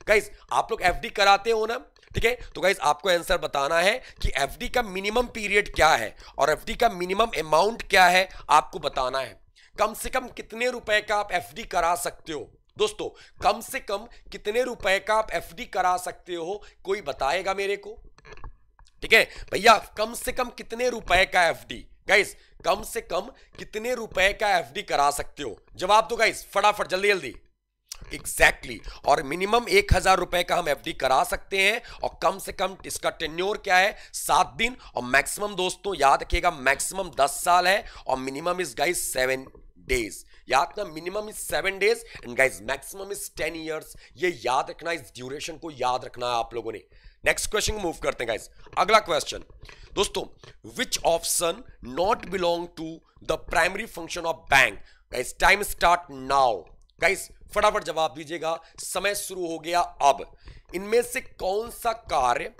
गाइज आप लोग एफडी कराते हो ना ठीक है तो गाइज आपको आंसर बताना है कि एफ का मिनिमम पीरियड क्या है और एफ का मिनिमम अमाउंट क्या है आपको बताना है कम से कम कितने रुपए का आप एफ करा सकते हो दोस्तों कम से कम कितने रुपए का आप एफ करा सकते हो कोई बताएगा मेरे को ठीक है भैया कम से कम कितने रुपए का एफ डी गाइस कम से कम कितने रुपए का एफ करा सकते हो जवाब दो गाइस फटाफट जल्दी जल्दी एग्जैक्टली exactly. और मिनिमम एक हजार रुपए का हम एफडी करा सकते हैं और कम से कम इसका टेन्योर क्या है सात दिन और मैक्सिमम दोस्तों याद रखिएगा मैक्सिमम दस साल है और minimum is guys seven days याद रखना minimum is seven days and guys maximum is ten years ये याद रखना इस ड्यूरेशन को याद रखना है आप लोगों ने नेक्स्ट क्वेश्चन मूव करते हैं गाइज अगला क्वेश्चन दोस्तों which option not belong to the primary function of bank time start now guys फटाफट जवाब दीजिएगा समय शुरू हो गया अब इनमें से कौन सा कार्य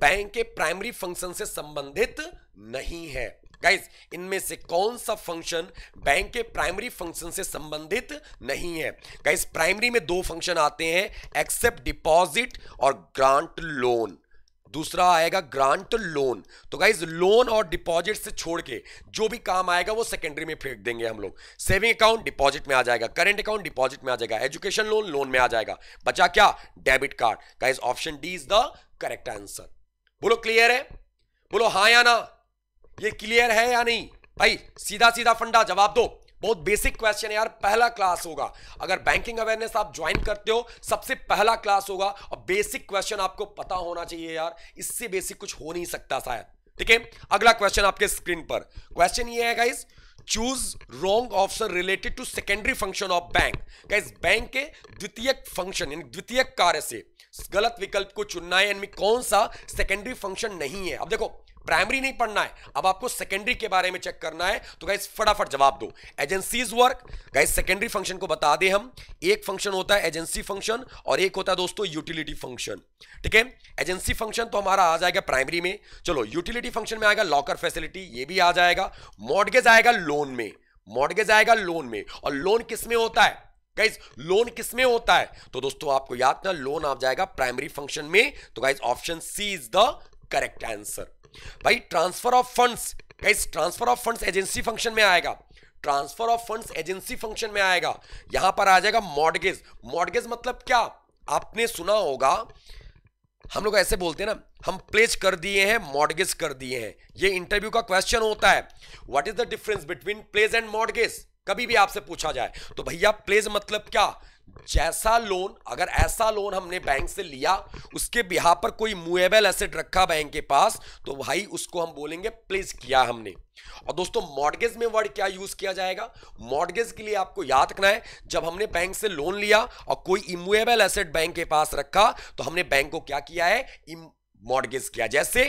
बैंक के प्राइमरी फंक्शन से संबंधित नहीं है गाइस इनमें से कौन सा फंक्शन बैंक के प्राइमरी फंक्शन से संबंधित नहीं है गाइस प्राइमरी में दो फंक्शन आते हैं एक्सेप्ट डिपॉजिट और ग्रांट लोन दूसरा आएगा ग्रांट लोन तो गाइज लोन और डिपॉजिट से छोड़ के जो भी काम आएगा वो सेकेंडरी में फेंक देंगे हम लोग सेविंग अकाउंट डिपॉजिट में आ जाएगा करंट अकाउंट डिपॉजिट में आ जाएगा एजुकेशन लोन लोन में आ जाएगा बचा क्या debit card guys option D is the correct answer बोलो क्लियर है बोलो हाँ या ना ये क्लियर है या नहीं भाई सीधा सीधा फंडा जवाब दो बहुत बेसिक क्वेश्चन है यार पहला क्लास होगा अगर बैंकिंग अवेयरनेस आप ज्वाइन करते हो सबसे पहला क्लास होगा और बेसिक क्वेश्चन आपको पता होना चाहिए यार इससे बेसिक कुछ हो नहीं सकता शायद ठीक है अगला क्वेश्चन आपके स्क्रीन पर क्वेश्चन ये है guys choose wrong option related to secondary function of bank guys bank के द्वितीय फंक्शन द्वितीय कार्य से गलत विकल्प को चुनना है कौन सा सेकेंडरी फंक्शन नहीं है अब देखो प्राइमरी नहीं पढ़ना है अब आपको सेकेंडरी के बारे में चेक करना है तो गाइस फटाफट जवाब दो agencies work guys secondary function को बता दे हम एक फंक्शन होता है एजेंसी फंक्शन और एक होता है दोस्तों यूटिलिटी फंक्शन ठीक है एजेंसी फंक्शन तो हमारा आ जाएगा प्राइमरी में चलो यूटिलिटी फंक्शन में आएगा लॉकर फैसिलिटी ये भी आ जाएगा मॉडगेज आएगा लोन में मॉडगेज आएगा लोन में और लोन किस में होता है गाइस लोन किस में होता है तो दोस्तों आपको याद ना लोन आ जाएगा प्राइमरी फंक्शन में तो guys option C is the correct answer भाई transfer of funds guys transfer of funds agency function में आएगा transfer of funds agency function में आएगा यहां पर आ जाएगा मॉडगेज मॉडगेज मतलब क्या आपने सुना होगा हम लोग ऐसे बोलते हैं ना हम प्लेज कर दिए हैं मॉडगेज कर दिए हैं ये इंटरव्यू का क्वेश्चन होता है what is the difference between pledge and mortgage कभी भी आपसे पूछा जाए तो भैया प्लेज मतलब क्या जैसा लोन अगर ऐसा लोन हमने बैंक से लिया उसके बिहार पर कोई मुएबल एसेट रखा बैंक के पास तो भाई उसको हम बोलेंगे प्लेस किया हमने और दोस्तों मॉडगेज में वर्ड क्या यूज किया जाएगा मॉडगेज के लिए आपको याद रखना है जब हमने बैंक से लोन लिया और कोई इमुएबल एसेट बैंक के पास रखा तो हमने बैंक को क्या किया है मॉडगेज किया जैसे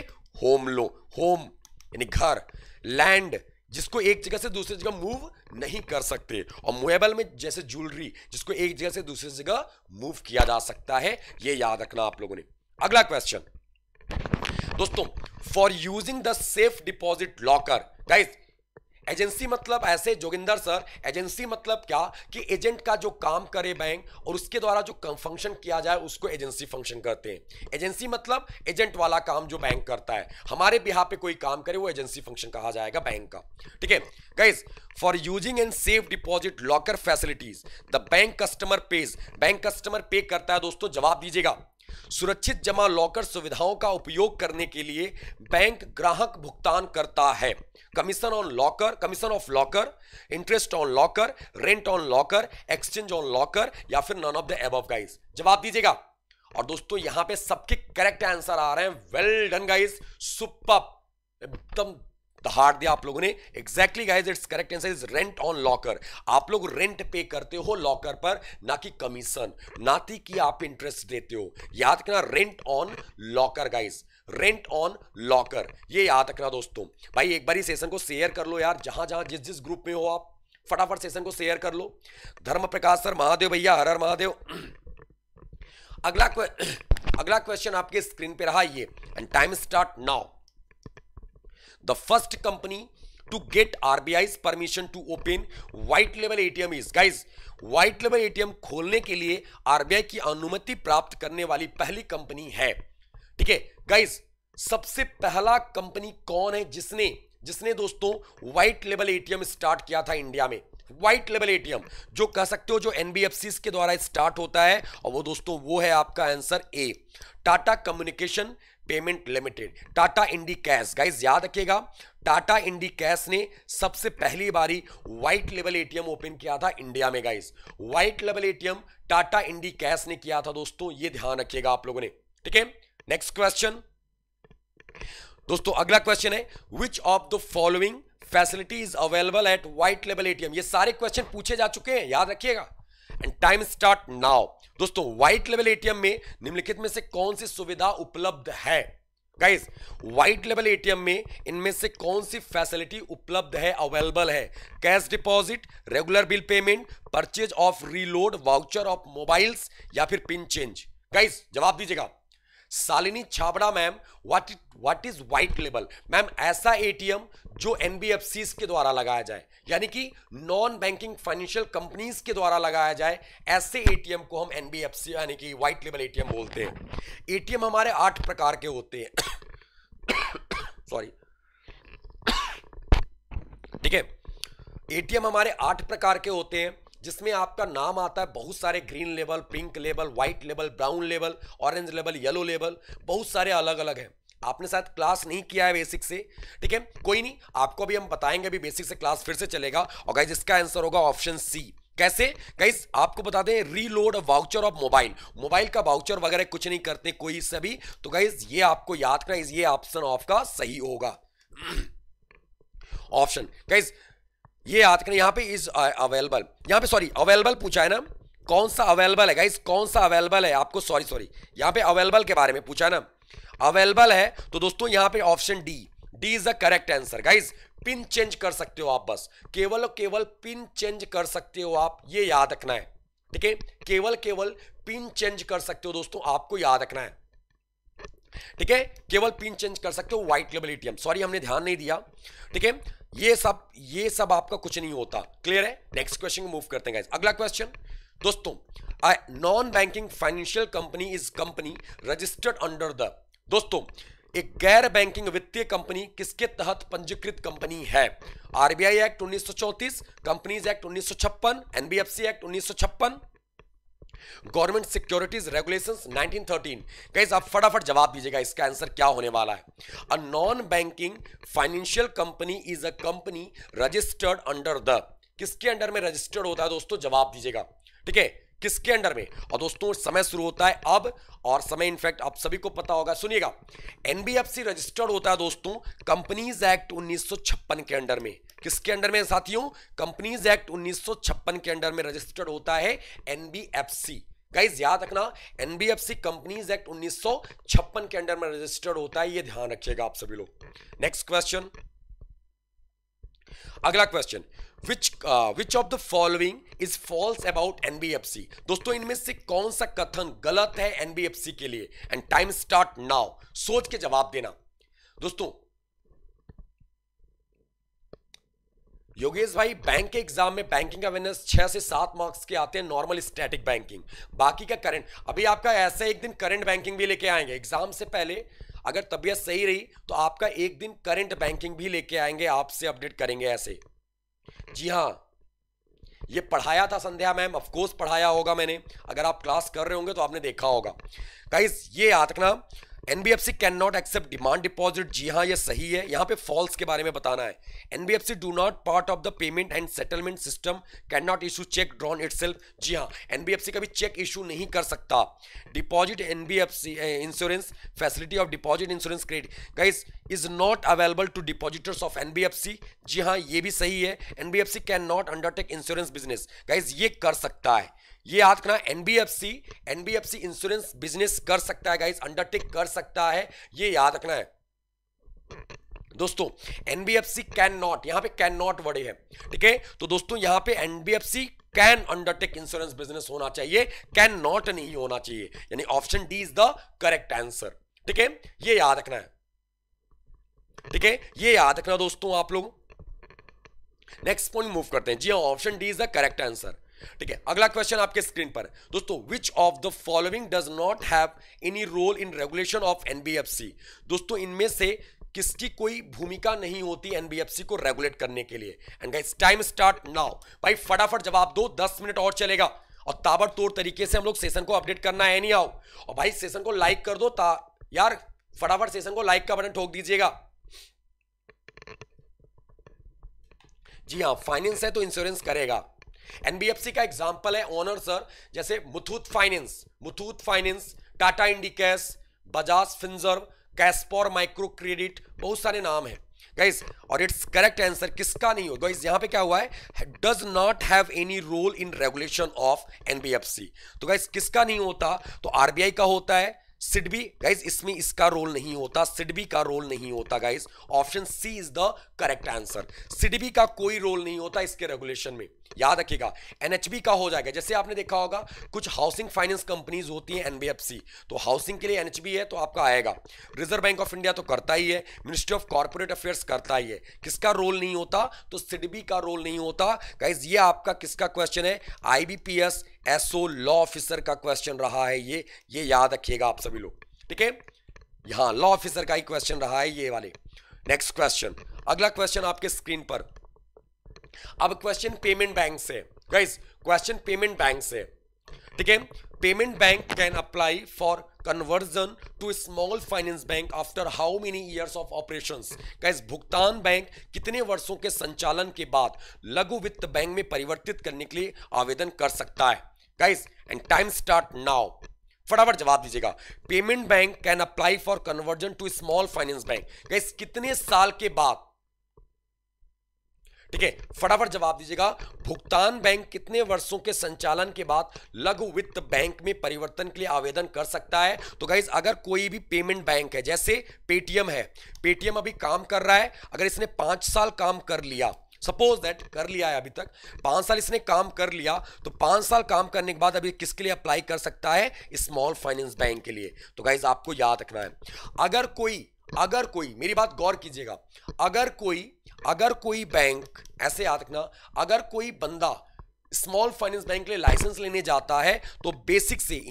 होम लोन होम यानी घर लैंड जिसको एक जगह से दूसरी जगह मूव नहीं कर सकते और मूवेबल में जैसे ज्वेलरी जिसको एक जगह से दूसरी जगह मूव किया जा सकता है यह याद रखना आप लोगों ने अगला क्वेश्चन दोस्तों for using the safe deposit locker guys agency मतलब ऐसे जोगिंदर सर एजेंसी मतलब क्या कि एजेंट का जो काम करे बैंक और उसके द्वारा जो फंक्शन किया जाए उसको एजेंसी फंक्शन करते हैं एजेंसी मतलब एजेंट वाला काम जो बैंक करता है हमारे बिहार पे कोई काम करे वो एजेंसी फंक्शन कहा जाएगा बैंक का ठीक है guys for using and safe deposit locker facilities the bank customer pays bank customer pay करता है दोस्तों जवाब दीजिएगा सुरक्षित जमा लॉकर सुविधाओं का उपयोग करने के लिए बैंक ग्राहक भुगतान करता है commission on locker commission of locker interest on locker rent on locker exchange on locker या फिर none of the above guys जवाब दीजिएगा और दोस्तों यहां पे सबके करेक्ट आंसर आ रहे हैं वेल डन गाइस सुपर एकदम द हार्ट दिया आप लोगों ने exactly guys it's correct answer is rent on locker आप लोग रेंट पे करते हो लॉकर पर ना कि कमीशन नाती कि आप इंटरेस्ट देते हो याद करना rent on locker guys rent on locker ये याद रखना दोस्तों भाई एक बार ही सेशन को शेयर कर लो यार जहां जहां जिस जिस ग्रुप में हो आप फटाफट सेशन को शेयर कर लो धर्म प्रकाश सर महादेव भैया हर हर महादेव अगला अगला क्वेश्चन आपके स्क्रीन पे रहा ये and time start now the first company to get RBI's permission to open white level ATM is guys white level ATM खोलने के लिए RBI की अनुमति प्राप्त करने वाली पहली कंपनी है ठीक है guys सबसे पहला कंपनी कौन है जिसने जिसने दोस्तों व्हाइट लेवल एटीएम स्टार्ट किया था इंडिया में व्हाइट लेवल एटीएम जो कह सकते हो जो एनबीएफसी के द्वारा स्टार्ट होता है और वो दोस्तों वो है आपका answer A Tata communication payment limited Tata Indicash guys याद रखिएगा टाटा इंडी कैश ने सबसे पहली बारी व्हाइट लेवल एटीएम ओपन किया था इंडिया में guys white level ATM Tata Indicash ने किया था दोस्तों ये ध्यान रखिएगा आप लोगों ने ठीक है नेक्स्ट क्वेश्चन दोस्तों अगला क्वेश्चन है which of the following facilities available at white level ATM ये सारे क्वेश्चन पूछे जा चुके हैं याद रखिएगा एंड टाइम स्टार्ट नाउ दोस्तों व्हाइट लेवल एटीएम में निम्नलिखित में से कौन सी सुविधा उपलब्ध है गाइस व्हाइट लेवल एटीएम में इनमें से कौन सी फैसिलिटी उपलब्ध है अवेलेबल है cash deposit regular bill payment purchase of reload voucher of mobiles या फिर पिन चेंज गाइस जवाब दीजिएगा Shalini Chhabra ma'am what what is white label ma'am ऐसा एटीएम जो एनबीएफसी के द्वारा लगाया जाए यानी कि नॉन बैंकिंग फाइनेंशियल कंपनीज के द्वारा लगाया जाए ऐसे एटीएम को हम एनबीएफसी यानी कि व्हाइट लेबल एटीएम बोलते हैं एटीएम हमारे आठ प्रकार के होते हैं सॉरी ठीक है एटीएम हमारे आठ प्रकार के होते हैं जिसमें आपका नाम आता है बहुत सारे green level pink level white level brown level orange level yellow level बहुत सारे अलग अलग हैं आपने शायद क्लास नहीं किया है बेसिक से ठीक है कोई नहीं आपको भी हम बताएंगे अभी बेसिक से क्लास फिर से चलेगा और गाइज इसका आंसर होगा ऑप्शन सी कैसे गाइज आपको बता दें reload voucher of mobile mobile का वाउचर वगैरह कुछ नहीं करते कोई इससे भी तो गाइज ये आपको याद करना ये ऑप्शन ऑफ का सही होगा ऑप्शन गाइज ये याद करें यहां पे इज अवेलेबल यहां पे सॉरी अवेलेबल पूछा है ना कौन सा अवेलेबल है गाइस कौन सा अवेलेबल है आपको सॉरी सॉरी यहां पे अवेलेबल के बारे में पूछा है ना अवेलेबल है तो दोस्तों यहां पे option D D is the correct answer guys pin change कर सकते हो आप बस केवल केवल पिन चेंज कर सकते हो आप ये याद रखना है ठीक है केवल केवल पिन चेंज कर सकते हो दोस्तों आपको याद रखना है ठीक है केवल पिन चेंज कर सकते हो व्हाइट लेबल एटीएम सॉरी हमने ध्यान नहीं दिया ठीक है ये सब ये सब आपका कुछ नहीं होता क्लियर है नेक्स्ट क्वेश्चन मूव करते हैं अगला क्वेश्चन दोस्तों non banking financial company is company registered under the दोस्तों एक गैर बैंकिंग वित्तीय कंपनी किसके तहत पंजीकृत कंपनी है आरबीआई एक्ट उन्नीस कंपनीज एक्ट उन्नीस एनबीएफसी एक्ट उन्नीस गवर्नमेंट सिक्योरिटीज रेगुलेशन 1913 थर्टीन आप फटाफट जवाब दीजिएगा इसका आंसर क्या होने वाला है a non banking financial company is a company registered under the किसके अंडर में रजिस्टर्ड होता है दोस्तों जवाब दीजिएगा ठीक है किसके अंडर में और दोस्तों समय शुरू होता है अब और समय इनफैक्ट आप सभी को पता होगा सुनिएगा एनबीएफसी रजिस्टर्ड होता है दोस्तों कंपनीज एक्ट 1956 के अंडर में किसके अंडर में साथियों कंपनीज एक्ट 1956 के अंडर में रजिस्टर्ड होता है एनबीएफसी गाइज याद रखना एनबीएफसी कंपनीज एक्ट 1956 के अंडर में रजिस्टर्ड होता है ये ध्यान रखिएगा आप सभी लोग नेक्स्ट क्वेश्चन अगला question which which of the following is false about NBFC दोस्तों इनमें से कौन सा कथन गलत है एनबीएफसी के लिए एंड टाइम स्टार्ट नाउ सोच के जवाब देना दोस्तों योगेश भाई बैंक के एग्जाम में बैंकिंग अवेयरनेस छह से सात मार्क्स के आते हैं नॉर्मल स्टैटिक बैंकिंग बाकी का करंट अभी आपका ऐसा एक दिन करंट बैंकिंग भी लेके आएंगे एग्जाम से पहले अगर तबीयत सही रही तो आपका एक दिन करंट बैंकिंग भी लेके आएंगे आपसे अपडेट करेंगे ऐसे जी हाँ ये पढ़ाया था संध्या मैम ऑफकोर्स पढ़ाया होगा मैंने अगर आप क्लास कर रहे होंगे तो आपने देखा होगा कहीं ये याद रखना NBFC can not accept demand deposit जी हाँ ये सही है यहाँ पे फॉल्स के बारे में बताना है NBFC do not part of the payment and settlement system can not issue cheque drawn it जी हाँ एनबीएफसी कभी चेक इशू नहीं कर सकता deposit NBFC insurance facility of deposit insurance credit guys is not available to depositors of NBFC जी हाँ ये भी सही है NBFC can not undertake insurance business guys ये कर सकता है ये याद करना एनबीएफसी एनबीएफसी इंश्योरेंस बिजनेस कर सकता है गाइस अंडरटेक कर सकता है ये याद रखना है दोस्तों एनबीएफसी कैन नॉट यहां पे कैन नॉट वर्ड है ठीक है तो दोस्तों यहां पे NBFC can undertake insurance business होना चाहिए कैन नॉट नहीं होना चाहिए यानी option D is the correct answer ठीक है ये याद रखना है ठीक है ये याद रखना दोस्तों आप लोग नेक्स्ट पॉइंट मूव करते हैं जी हाँ option D is the correct answer ठीक है अगला क्वेश्चन आपके स्क्रीन पर दोस्तों which of the following does not have any role in regulation of NBFC दोस्तों इनमें से किसकी कोई भूमिका नहीं होती एनबीएफसी को रेगुलेट करने के लिए and guys time start now भाई फटाफट जवाब दो दस मिनट और चलेगा और ताबड़तोड़ तरीके से हम लोग सेशन को अपडेट करना है नहीं आओ और भाई सेशन को लाइक कर दो ता यार फटाफट सेशन को लाइक का बटन ठोक दीजिएगा जी हाँ फाइनेंस है तो इंश्योरेंस करेगा एनबीएफसी का एग्जाम्पल है ऑनर सर जैसे Muthoot Finance Muthoot Finance Tata Indicash Bajaj Finserv Cashpor Micro Credit बहुत सारे नाम है गाइज और इट्स करेक्ट आंसर किसका नहीं हो गाइज यहां पे क्या हुआ है does not have any role in regulation of NBFC तो गाइस किसका नहीं होता तो आरबीआई का होता है सिडबी गाइस इसमें इसका रोल नहीं होता सिडबी का रोल नहीं होता guys option C is the correct answer SIDBI का कोई रोल नहीं होता इसके रेगुलेशन में याद रखिएगा एनएचबी का हो जाएगा जैसे आपने देखा होगा कुछ हाउसिंग फाइनेंस कंपनीज होती हैं एनबीएफसी तो हाउसिंग के लिए एनएचबी है तो आपका आएगा रिजर्व बैंक ऑफ इंडिया तो करता ही है मिनिस्ट्री ऑफ कॉर्पोरेट अफेयर्स करता ही है किसका रोल नहीं होता तो सिडबी का रोल नहीं होता गाइज ये आपका किसका क्वेश्चन है आईबीपीएस एसओ लॉ ऑफिसर का क्वेश्चन रहा है ये ये याद रखिएगा आप सभी लोग ठीक है यहां लॉ ऑफिसर का ही क्वेश्चन रहा है ये वाले नेक्स्ट क्वेश्चन अगला क्वेश्चन आपके स्क्रीन पर अब क्वेश्चन पेमेंट बैंक से गाइस क्वेश्चन पेमेंट बैंक से ठीक है payment bank can apply for conversion to small finance bank after how many years of operations guys भुगतान बैंक कितने वर्षों के संचालन के बाद लघु वित्त बैंक में परिवर्तित करने के लिए आवेदन कर सकता है guys and time start now फटाफट जवाब दीजिएगा payment bank can apply for conversion to small finance bank guys कितने साल के बाद ठीक है फटाफट जवाब दीजिएगा भुगतान बैंक कितने वर्षों के संचालन के बाद लघु वित्त बैंक में परिवर्तन के लिए आवेदन कर सकता है तो गाइज अगर कोई भी पेमेंट बैंक है जैसे पेटीएम है पेटीएम अभी काम कर रहा है अगर इसने पांच साल काम कर लिया सपोज दैट कर लिया है अभी तक पांच साल इसने काम कर लिया तो पांच साल काम करने के बाद अभी किसके लिए अप्लाई कर सकता है स्मॉल फाइनेंस बैंक के लिए तो गाइज आपको याद रखना है अगर कोई अगर कोई मेरी बात गौर कीजिएगा अगर कोई अगर कोई बैंक ऐसे याद रखना अगर कोई बंदा स्मॉल फाइनेंस बैंक के लिए लाइसेंस लेने जाता है तो बेसिक से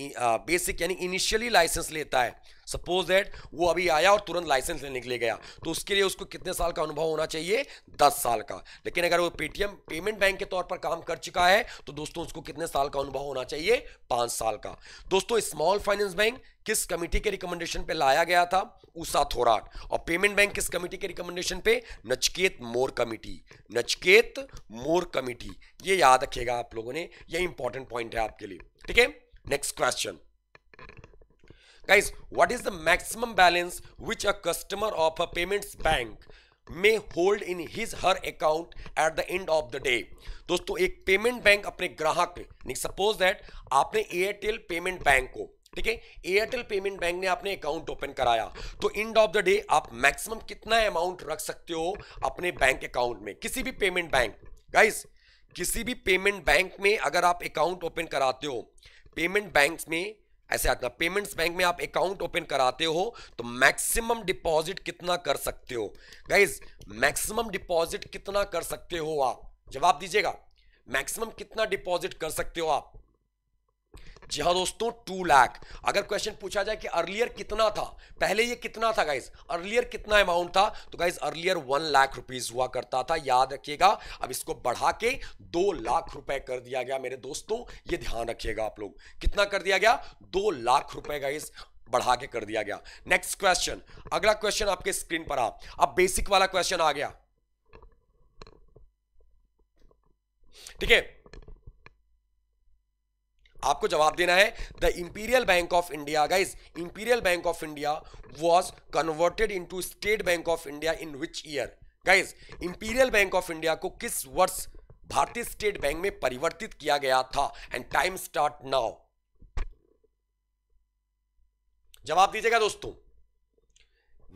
बेसिक यानी इनिशियली लाइसेंस लेता है सपोज दैट वो अभी आया और तुरंत लाइसेंस लेने के लिए गया तो उसके लिए उसको कितने साल का अनुभव होना चाहिए दस साल का लेकिन अगर वो पेटीएम पेमेंट बैंक के तौर पर काम कर चुका है तो दोस्तों उसको कितने साल का अनुभव होना चाहिए पांच साल का दोस्तों स्मॉल फाइनेंस बैंक किस कमिटी के रिकमेंडेशन पे लाया गया था उषा थोराट और पेमेंट बैंक किस कमिटी के रिकमेंडेशन पे नचकेत मोर कमिटी नचकेत मोर कमिटी ये याद रखिएगा आप लोगों ने ये इंपॉर्टेंट पॉइंट है आपके लिए ठीक है next question guys what is the maximum balance which a customer of a payments bank may hold in his her account at the end of the day दोस्तों एक पेमेंट बैंक अपने ग्राहक सपोज दैट आपने एयरटेल पेमेंट बैंक को ठीक है एयरटेल पेमेंट बैंक ने आपने अकाउंट ओपन कराया तो एंड ऑफ द डे आप मैक्सिमम कितना अमाउंट रख सकते हो अपने बैंक अकाउंट में किसी भी पेमेंट बैंक गाइस किसी भी पेमेंट बैंक में अगर आप अकाउंट ओपन कराते हो पेमेंट बैंक में ऐसे आना पेमेंट्स बैंक में आप अकाउंट ओपन कराते हो तो मैक्सिमम डिपॉजिट कितना कर सकते हो गाइज मैक्सिमम डिपॉजिट कितना कर सकते हो आप जवाब दीजिएगा मैक्सिमम कितना डिपॉजिट कर सकते हो आप जी हाँ दोस्तों टू लाख अगर क्वेश्चन पूछा जाए कि अर्लियर कितना था पहले ये कितना था गाइज अर्लियर कितना अमाउंट था तो guys earlier one lakh rupees हुआ करता था याद रखिएगा अब इसको बढ़ा के दो लाख रुपए कर दिया गया मेरे दोस्तों ये ध्यान रखिएगा आप लोग कितना कर दिया गया दो लाख रुपए गाइज बढ़ा के कर दिया गया नेक्स्ट क्वेश्चन अगला क्वेश्चन आपके स्क्रीन पर आ अब बेसिक वाला क्वेश्चन आ गया ठीक है आपको जवाब देना है the Imperial Bank of India guys Imperial Bank of India was converted into State Bank of India in which year guys Imperial Bank of India को किस वर्ष भारतीय स्टेट बैंक में परिवर्तित किया गया था एंड टाइम स्टार्ट नाउ जवाब दीजिएगा दोस्तों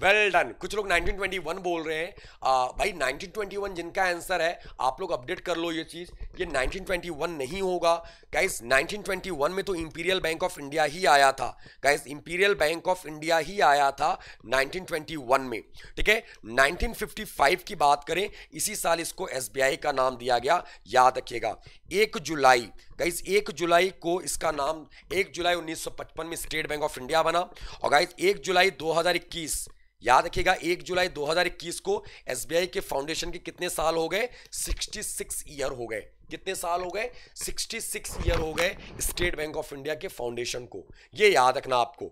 वेल well डन कुछ लोग 1921 बोल रहे हैं आ, भाई 1921 जिनका आंसर है आप लोग अपडेट कर लो ये चीज़ ये 1921 नहीं होगा कैस 1921 में तो इंपीरियल बैंक ऑफ इंडिया ही आया था कैस इंपीरियल बैंक ऑफ इंडिया ही आया था 1921 में ठीक है 1955 की बात करें इसी साल इसको एसबीआई का नाम दिया गया याद रखिएगा एक जुलाई गाइज एक जुलाई को इसका नाम एक जुलाई 1955 में स्टेट बैंक ऑफ इंडिया बना और गाइज एक जुलाई 2021 याद रखिएगा एक जुलाई 2021 को एस के फाउंडेशन के कितने साल हो गए 66 ईयर हो गए कितने साल हो गए 66 ईयर हो गए स्टेट बैंक ऑफ इंडिया के फाउंडेशन को ये याद रखना आपको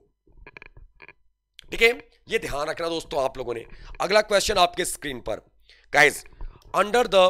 ठीक है ये ध्यान रखना दोस्तों आप लोगों ने अगला क्वेश्चन आपके स्क्रीन पर guys under the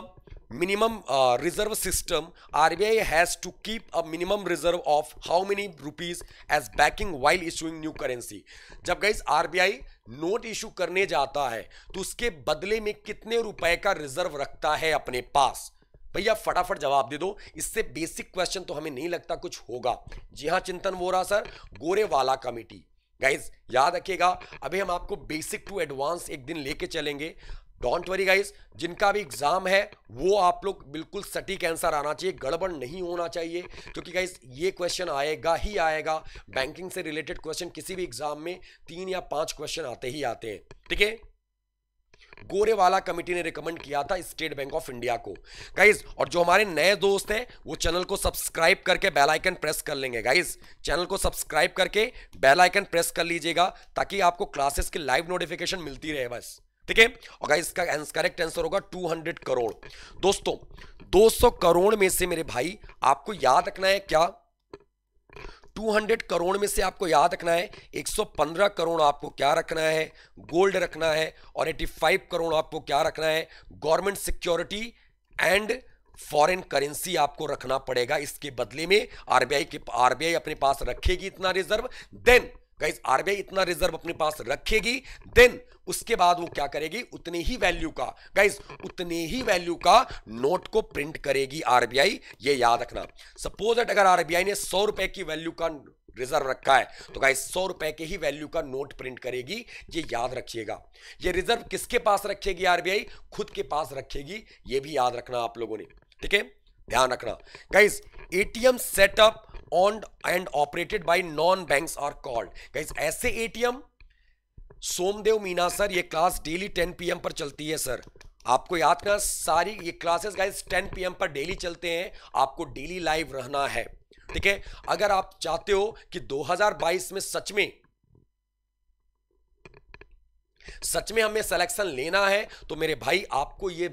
minimum reserve system R B I has to keep a minimum reserve of how many rupees as backing while issuing new currency जब guys R B I note issue करने जाता है तो उसके बदले में कितने रुपए का रिजर्व रखता है अपने पास भैया फटाफट जवाब दे दो इससे बेसिक क्वेश्चन तो हमें नहीं लगता कुछ होगा जी हाँ चिंतन वोरा सर गोरे वाला कमेटी गाइज याद रखिएगा अभी हम आपको बेसिक टू एडवांस एक दिन लेके चलेंगे डोंट वरी गाइस जिनका भी एग्जाम है वो आप लोग बिल्कुल सटीक आंसर आना चाहिए गड़बड़ नहीं होना चाहिए क्योंकि गाइस ये क्वेश्चन आएगा ही आएगा बैंकिंग से रिलेटेड क्वेश्चन किसी भी एग्जाम में तीन या पांच क्वेश्चन आते ही आते हैं ठीक है गोरेवाला कमिटी ने रिकमेंड किया था स्टेट बैंक ऑफ इंडिया को गाइज और जो हमारे नए दोस्त हैं वो चैनल को सब्सक्राइब करके बेल आइकन प्रेस कर लेंगे गाइज चैनल को सब्सक्राइब करके बेल आइकन प्रेस कर लीजिएगा ताकि आपको क्लासेस की लाइव नोटिफिकेशन मिलती रहे बस ठीक है और गाइस इसका करेक्ट आंसर होगा 200 करोड़ दोस्तों 200 करोड़ में से मेरे भाई आपको याद रखना है क्या 200 करोड़ में से आपको याद रखना है 115 करोड़ आपको क्या रखना है गोल्ड रखना है और 85 करोड़ आपको क्या रखना है government security and foreign currency आपको रखना पड़ेगा इसके बदले में आरबीआई के आरबीआई अपने पास रखेगी इतना रिजर्व देन गाइस आरबीआई इतना रिजर्व अपने पास रखेगी देन उसके बाद वो क्या करेगी उतने ही वैल्यू का गाइस उतने ही वैल्यू का नोट को प्रिंट करेगी आरबीआई ये याद रखना सपोज दैट अगर आरबीआई ने सौ रुपए की वैल्यू का रिजर्व रखा है तो गाइस सौ रुपए के ही वैल्यू का नोट प्रिंट करेगी ये याद रखिएगा ये रिजर्व किसके पास रखेगी आरबीआई खुद के पास रखेगी ये भी याद रखना आप लोगों ने ठीक है ध्यान रखना guys ATM setup owned and operated by non banks are called Guys, ऐसे एटीएम सोमदेव मीना सर ये क्लास डेली 10 पीएम पर चलती है सर आपको याद करना सारी ये क्लासेस गाइस 10 पीएम पर डेली चलते हैं आपको डेली लाइव रहना है ठीक है अगर आप चाहते हो कि 2022 में सच में सच में हमें सिलेक्शन लेना है तो मेरे भाई आपको ये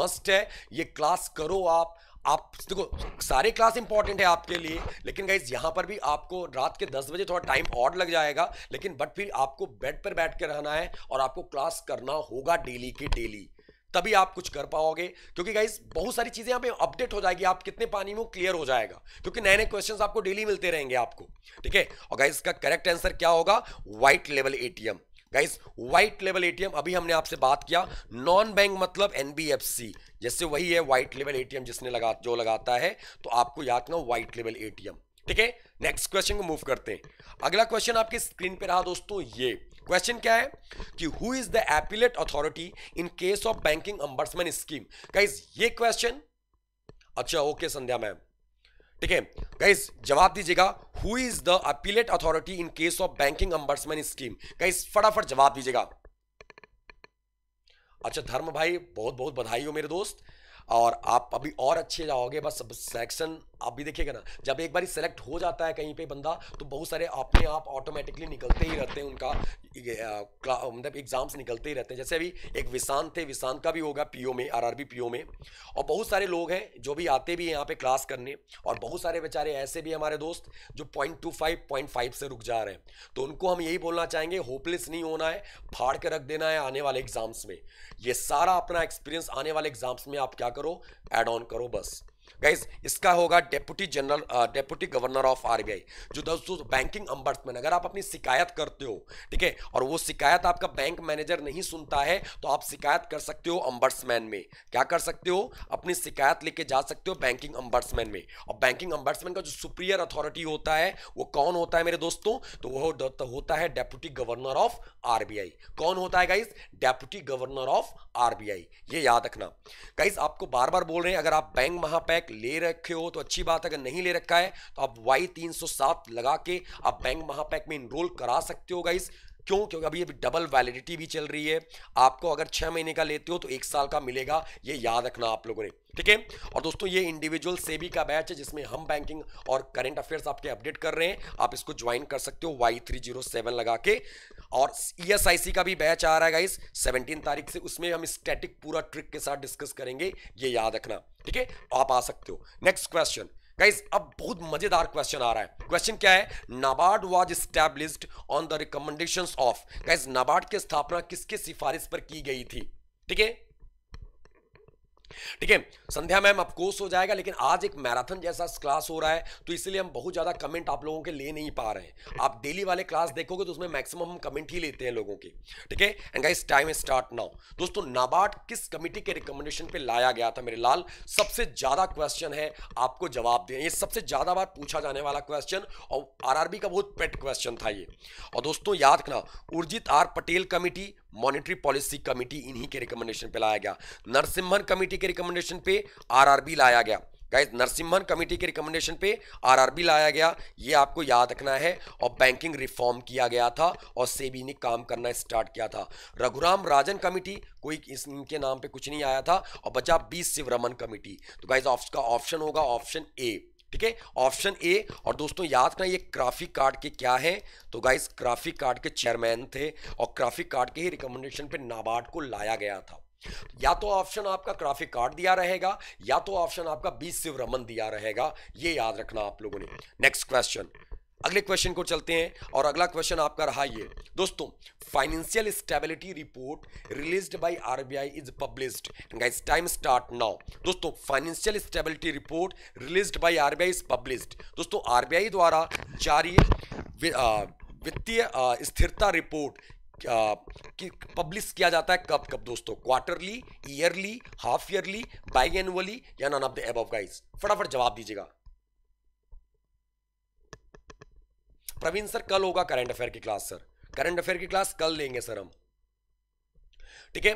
मस्ट है ये क्लास करो आप आप देखो सारे क्लास इंपॉर्टेंट है आपके लिए लेकिन गाइज यहाँ पर भी आपको रात के दस बजे थोड़ा टाइम और लग जाएगा लेकिन बट फिर आपको बेड पर बैठ कर रहना है और आपको क्लास करना होगा डेली के डेली तभी आप कुछ कर पाओगे क्योंकि गाइज बहुत सारी चीजें यहाँ पे अपडेट हो जाएगी आप कितने पानी में क्लियर हो जाएगा क्योंकि नए नए क्वेश्चन आपको डेली मिलते रहेंगे आपको ठीक है और गाइज का करेक्ट आंसर क्या होगा white level A guys white level ATM अभी हमने आपसे बात किया नॉन बैंक मतलब एनबीएफसी जैसे वही है व्हाइट लेवल एटीएम जिसने लगा जो लगाता है तो आपको याद ना व्हाइट लेवल एटीएम ठीक है नेक्स्ट क्वेश्चन को मूव करते हैं अगला क्वेश्चन आपके स्क्रीन पे रहा दोस्तों ये क्वेश्चन क्या है कि who is the appellate authority in case of banking ombudsman scheme guys ये क्वेश्चन अच्छा ओके संध्या मैम ठीक है गाइस जवाब दीजिएगा who is the appellate authority in case of banking ombudsman scheme guys फटाफट जवाब दीजिएगा अच्छा धर्म भाई बहुत बहुत बधाई हो मेरे दोस्त और आप अभी और अच्छे जाओगे बस सेक्शन आप भी देखिएगा ना जब एक बार सेलेक्ट हो जाता है कहीं पे बंदा तो बहुत सारे अपने आप ऑटोमेटिकली निकलते ही रहते हैं उनका मतलब एग्जाम्स निकलते ही रहते हैं जैसे अभी एक विशांत थे विशांत का भी होगा पीओ में आरआरबी पीओ में और बहुत सारे लोग हैं जो भी आते भी हैं यहाँ पे क्लास करने और बहुत सारे बेचारे ऐसे भी हमारे दोस्त जो point two five point five से रुक जा रहे हैं तो उनको हम यही बोलना चाहेंगे होपलेस नहीं होना है फाड़ के रख देना है आने वाले एग्जाम्स में ये सारा अपना एक्सपीरियंस आने वाले एग्जाम्स में आप क्या करो एड ऑन करो बस गाइज इसका होगा deputy general deputy governor of RBI जो दोस्तों बैंकिंग अम्बर्समैन अगर आप अपनी शिकायत करते हो ठीक है और वो शिकायत आपका बैंक मैनेजर नहीं सुनता है तो आप शिकायत कर सकते हो अम्बर्समैन में क्या कर सकते हो अपनी शिकायत लेके जा सकते हो बैंकिंग अम्बर्समैन में और बैंकिंग अम्बर्समैन का जो सुप्रियर अथॉरिटी होता है वो कौन होता है मेरे दोस्तों तो वो तो होता है डेप्यूटी गवर्नर ऑफ आर कौन होता है guys deputy governor of R ये याद रखना गाइज आपको बार बार बोल रहे हैं अगर आप बैंक महापैन पैक ले रखे हो तो अच्छी बात अगर नहीं ले रखा है तो आप वाई तीन सौ सात लगा के आप बैंक महापैक में इनरोल करा सकते हो गाइस क्यों क्योंकि अभी अभी डबल वैलिडिटी भी चल रही है आपको अगर छः महीने का लेते हो तो एक साल का मिलेगा ये याद रखना आप लोगों ने ठीक है और दोस्तों ये इंडिविजुअल सेबी का बैच है जिसमें हम बैंकिंग और करंट अफेयर्स आपके अपडेट कर रहे हैं आप इसको ज्वाइन कर सकते हो वाई थ्री जीरो सेवन लगा के और ईएसआईसी e का भी बैच आ रहा है इस सेवनटीन तारीख से उसमें हम स्टैटिक पूरा ट्रिक के साथ डिस्कस करेंगे ये याद रखना ठीक है तो आप आ सकते हो नेक्स्ट क्वेश्चन Guys, अब बहुत मजेदार क्वेश्चन आ रहा है क्वेश्चन क्या है NABARD was established on the recommendation of guys NABARD की स्थापना किसके सिफारिश पर की गई थी ठीक है ठीक है संध्या मैम अब कोर्स हो जाएगा लेकिन आज एक मैराथन जैसा क्लास हो रहा है तो इसलिए हम बहुत ज़्यादा कमेंट आप लोगों के ले नहीं पा रहे हैं आप डेली वाले क्लास देखोगे तो उसमें मैक्सिमम हम कमेंट ही लेते हैं लोगों के ठीक है and guys time start now दोस्तों नाबार्ड किस कमेटी के रिकमेंडेशन पे लाया गया था मेरे लाल सबसे ज़्यादा क्वेश्चन है आपको जवाब दें ये सबसे ज़्यादा बार पूछा जाने वाला क्वेश्चन और आरआरबी का बहुत पेट क्वेश्चन था ये और दोस्तों याद रखना Urjit R Patel committee monetary policy committee इन्हीं के रिकमेंडेशन पे लाया गया नरसिम्हन कमेटी के रिकमेंडेशन पे आरआरबी लाया गया गाइस नरसिम्हन कमेटी के रिकमेंडेशन पे आरआरबी लाया गया ये आपको याद रखना है और बैंकिंग रिफॉर्म किया गया था और सेबी ने काम करना स्टार्ट किया था रघुराम राजन कमेटी कोई इस इनके नाम पे कुछ नहीं आया था और बचा बी शिवरमन कमेटी तो गाइज ऑप्शन होगा ऑप्शन ए ठीक है ऑप्शन ए और दोस्तों याद करना ये क्राफिक कार्ड के क्या है तो गाइस क्राफिक कार्ड के चेयरमैन थे और क्राफिक कार्ड के ही रिकमेंडेशन पे नाबार्ड को लाया गया था या तो ऑप्शन आपका क्राफिक कार्ड दिया रहेगा या तो ऑप्शन आपका बी शिव रमन दिया रहेगा ये याद रखना आप लोगों ने नेक्स्ट क्वेश्चन अगले क्वेश्चन को चलते हैं और अगला क्वेश्चन आपका रहा ये दोस्तों financial stability report released by RBI is published guys time start now दोस्तों financial stability report released by RBI is published दोस्तों आरबीआई द्वारा जारी वित्तीय स्थिरता रिपोर्ट कि पब्लिश किया जाता है कब कब दोस्तों quarterly yearly half yearly biannually या none of the above guys फटाफट जवाब दीजिएगा प्रवीण सर कल होगा करंट अफेयर की क्लास सर करंट अफेयर की क्लास कल लेंगे सर हम ठीक है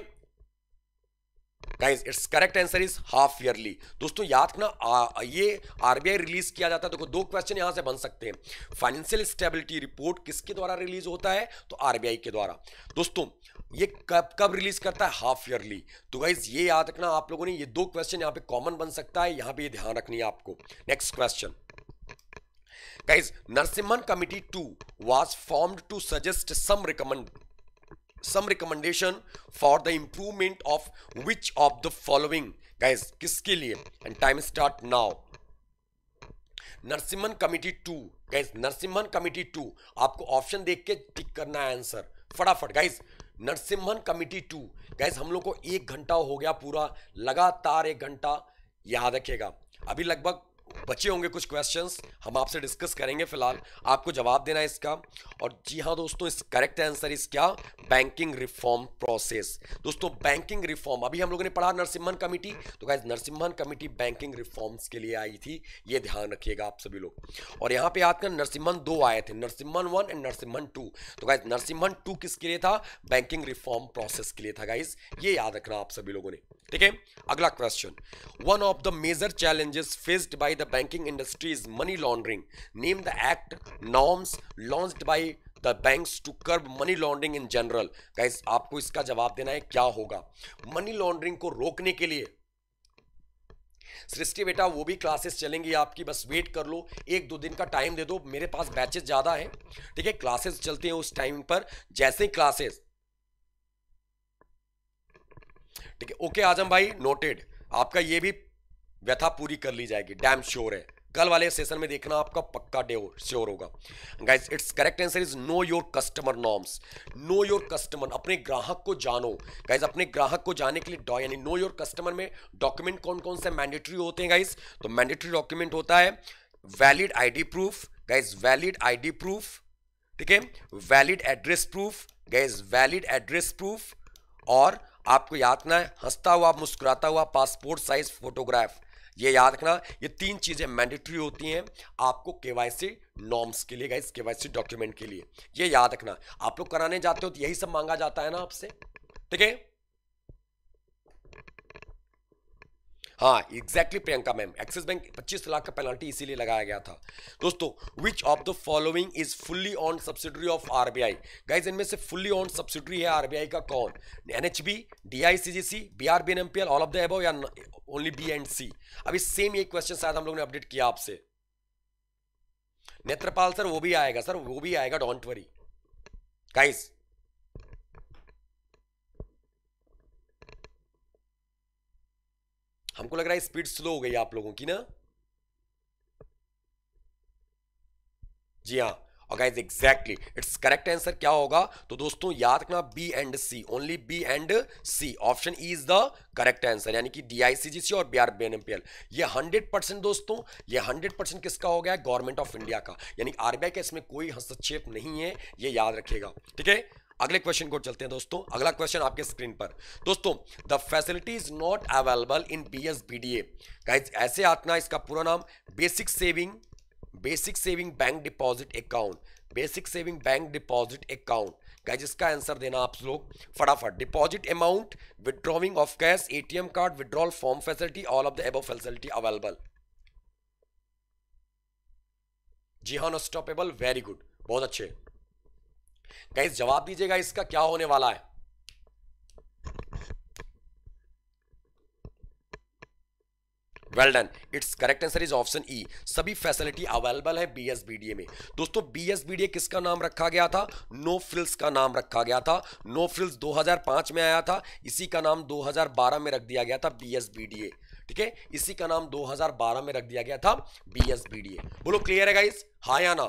guys it's correct answer is half yearly दोस्तों याद ना आ, ये आरबीआई रिलीज किया जाता है देखो तो दो क्वेश्चन यहां से बन सकते हैं फाइनेंशियल स्टेबिलिटी रिपोर्ट किसके द्वारा रिलीज होता है तो आरबीआई के द्वारा दोस्तों ये कब कब रिलीज करता है हाफ ईयरली तो गाइज ये याद रखना आप लोगों ने ये दो क्वेश्चन यहाँ पे कॉमन बन सकता है यहाँ पे ये ध्यान रखनी है आपको next question guys Narasimham committee two was formed to suggest some recommend some recommendation for the improvement of which of the following guys किसके लिए and time start now Narasimham committee two guys Narasimham committee two आपको ऑप्शन देख के टिक करना है आंसर फटाफट guys Narasimham committee two guys हम लोग को एक घंटा हो गया पूरा लगातार एक घंटा याद रखेगा अभी लगभग बचे होंगे कुछ क्वेश्चंस हम आपसे डिस्कस करेंगे फिलहाल आपको जवाब देना है इसका और जी हाँ दोस्तों इस करेक्ट आंसर इस क्या बैंकिंग रिफॉर्म प्रोसेस दोस्तों बैंकिंग रिफॉर्म अभी हम लोगों ने पढ़ा नरसिम्हन कमेटी तो क्या नरसिम्हन कमेटी बैंकिंग रिफॉर्म्स के लिए आई थी ये ध्यान रखिएगा आप सभी लोग और यहाँ पे याद कर नरसिम्हन दो आए थे Narasimham one and Narasimham two तो क्या नरसिम्हन टू किसके लिए था बैंकिंग रिफॉर्म प्रोसेस के लिए था गाइज ये याद रखना आप सभी लोगों ने ठीक है अगला question one of the major challenges faced by the banking industry is money laundering. Name the act norms launched by the banks to curb money laundering in general guys aapko iska jawab dena hai kya hoga money laundering ko rokne ke liye Srishti बेटा वो भी क्लासेस चलेंगी आपकी बस वेट कर लो एक दो दिन का टाइम दे दो मेरे पास बैचेस ज़्यादा है ठीक है क्लासेस चलते हैं उस टाइम पर जैसे ही क्लासेस ठीक है ओके आजम भाई नोटेड आपका ये भी व्यथा पूरी कर ली जाएगी डैम श्योर है कल वाले सेशन में देखना आपका पक्का डे श्योर होगा guys it's correct answer is know your customer norms know your customer अपने ग्राहक को जानो गाइज अपने ग्राहक को जाने के लिए डॉ यानी नो योर कस्टमर में डॉक्यूमेंट कौन कौन से मैंडेटरी होते हैं गाइज तो मैंडेटरी डॉक्यूमेंट होता है valid ID proof guys valid ID proof ठीक है valid address proof guys valid address proof और आपको याद ना है हंसता हुआ मुस्कुराता हुआ पासपोर्ट साइज फोटोग्राफ ये याद रखना ये तीन चीज़ें मैंडेटरी होती हैं आपको के नॉर्म्स के लिए गाइस के डॉक्यूमेंट के लिए ये याद रखना आप लोग कराने जाते हो तो यही सब मांगा जाता है ना आपसे ठीक है हाँ exactly Priyanka ma'am Axis Bank 25 lakh का पेनल्टी इसीलिए लगाया गया था दोस्तों which of the following is fully owned subsidiary of RBI guys इनमें से फुल्ली ऑन सब्सिडरी है आरबीआई का कौन NHB DICGC BRBNMPL all of the above या ओनली बी एंड सी अभी सेम ये क्वेश्चन शायद हम लोग ने अपडेट किया आपसे नेत्रपाल सर वो भी आएगा सर वो भी आएगा डोंट वरी गाइज हमको लग रहा है स्पीड स्लो हो गई आप लोगों की ना जी हाँ और guys exactly it's correct answer क्या होगा तो दोस्तों याद रखना B and C only B and C option E is the correct answer यानी कि डीआईसीजीसी और बी आर बी एनएमपीएल ये 100 परसेंट दोस्तों ये 100 परसेंट किसका हो गया गवर्नमेंट ऑफ इंडिया का यानी आरबीआई का इसमें कोई हस्तक्षेप नहीं है ये याद रखेगा ठीक है अगले क्वेश्चन को चलते हैं दोस्तों अगला क्वेश्चन आपके स्क्रीन पर दोस्तों the facility is not available in B S B D A ऐसे आतना इसका पूरा नाम basic saving basic saving bank deposit account basic saving bank deposit account guys इसका आंसर देना आप लोग फटाफट deposit amount withdrawing of cash ATM card withdrawal form facility all of the above facility available जी हाँ नॉन स्टॉपेबल वेरी गुड बहुत अच्छे गाइस जवाब दीजिएगा इसका क्या होने वाला है well done it's correct answer is option E सभी फैसिलिटी अवेलेबल है बीएसबीडीए में दोस्तों बीएसबीडीए किसका नाम रखा गया था नो no फ्रिल्स का नाम रखा गया था नो no फ्रिल्स 2005 में आया था इसी का नाम 2012 में रख दिया गया था बीएसबीडीए ठीक है इसी का नाम 2012 में रख दिया गया था बीएसबीडीए बोलो क्लियर है गाइस हा या ना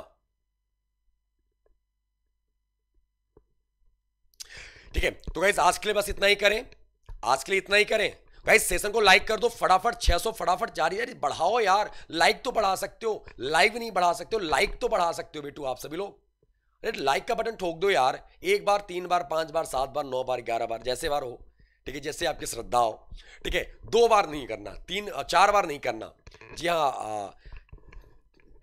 ठीक है तो गाइज आज के लिए बस इतना ही करें आज के लिए इतना ही करें गाइज सेशन को लाइक कर दो फटाफट 600 फटाफट जारी जारी बढ़ाओ यार लाइक तो बढ़ा सकते हो लाइव नहीं बढ़ा सकते हो लाइक तो बढ़ा सकते हो बेटू आप सभी लोग अरे लाइक का बटन ठोक दो यार एक बार तीन बार पांच बार सात बार नौ बार ग्यारह बार जैसे बार हो ठीक है जैसे आपकी श्रद्धा हो ठीक है दो बार नहीं करना तीन चार बार नहीं करना जी हाँ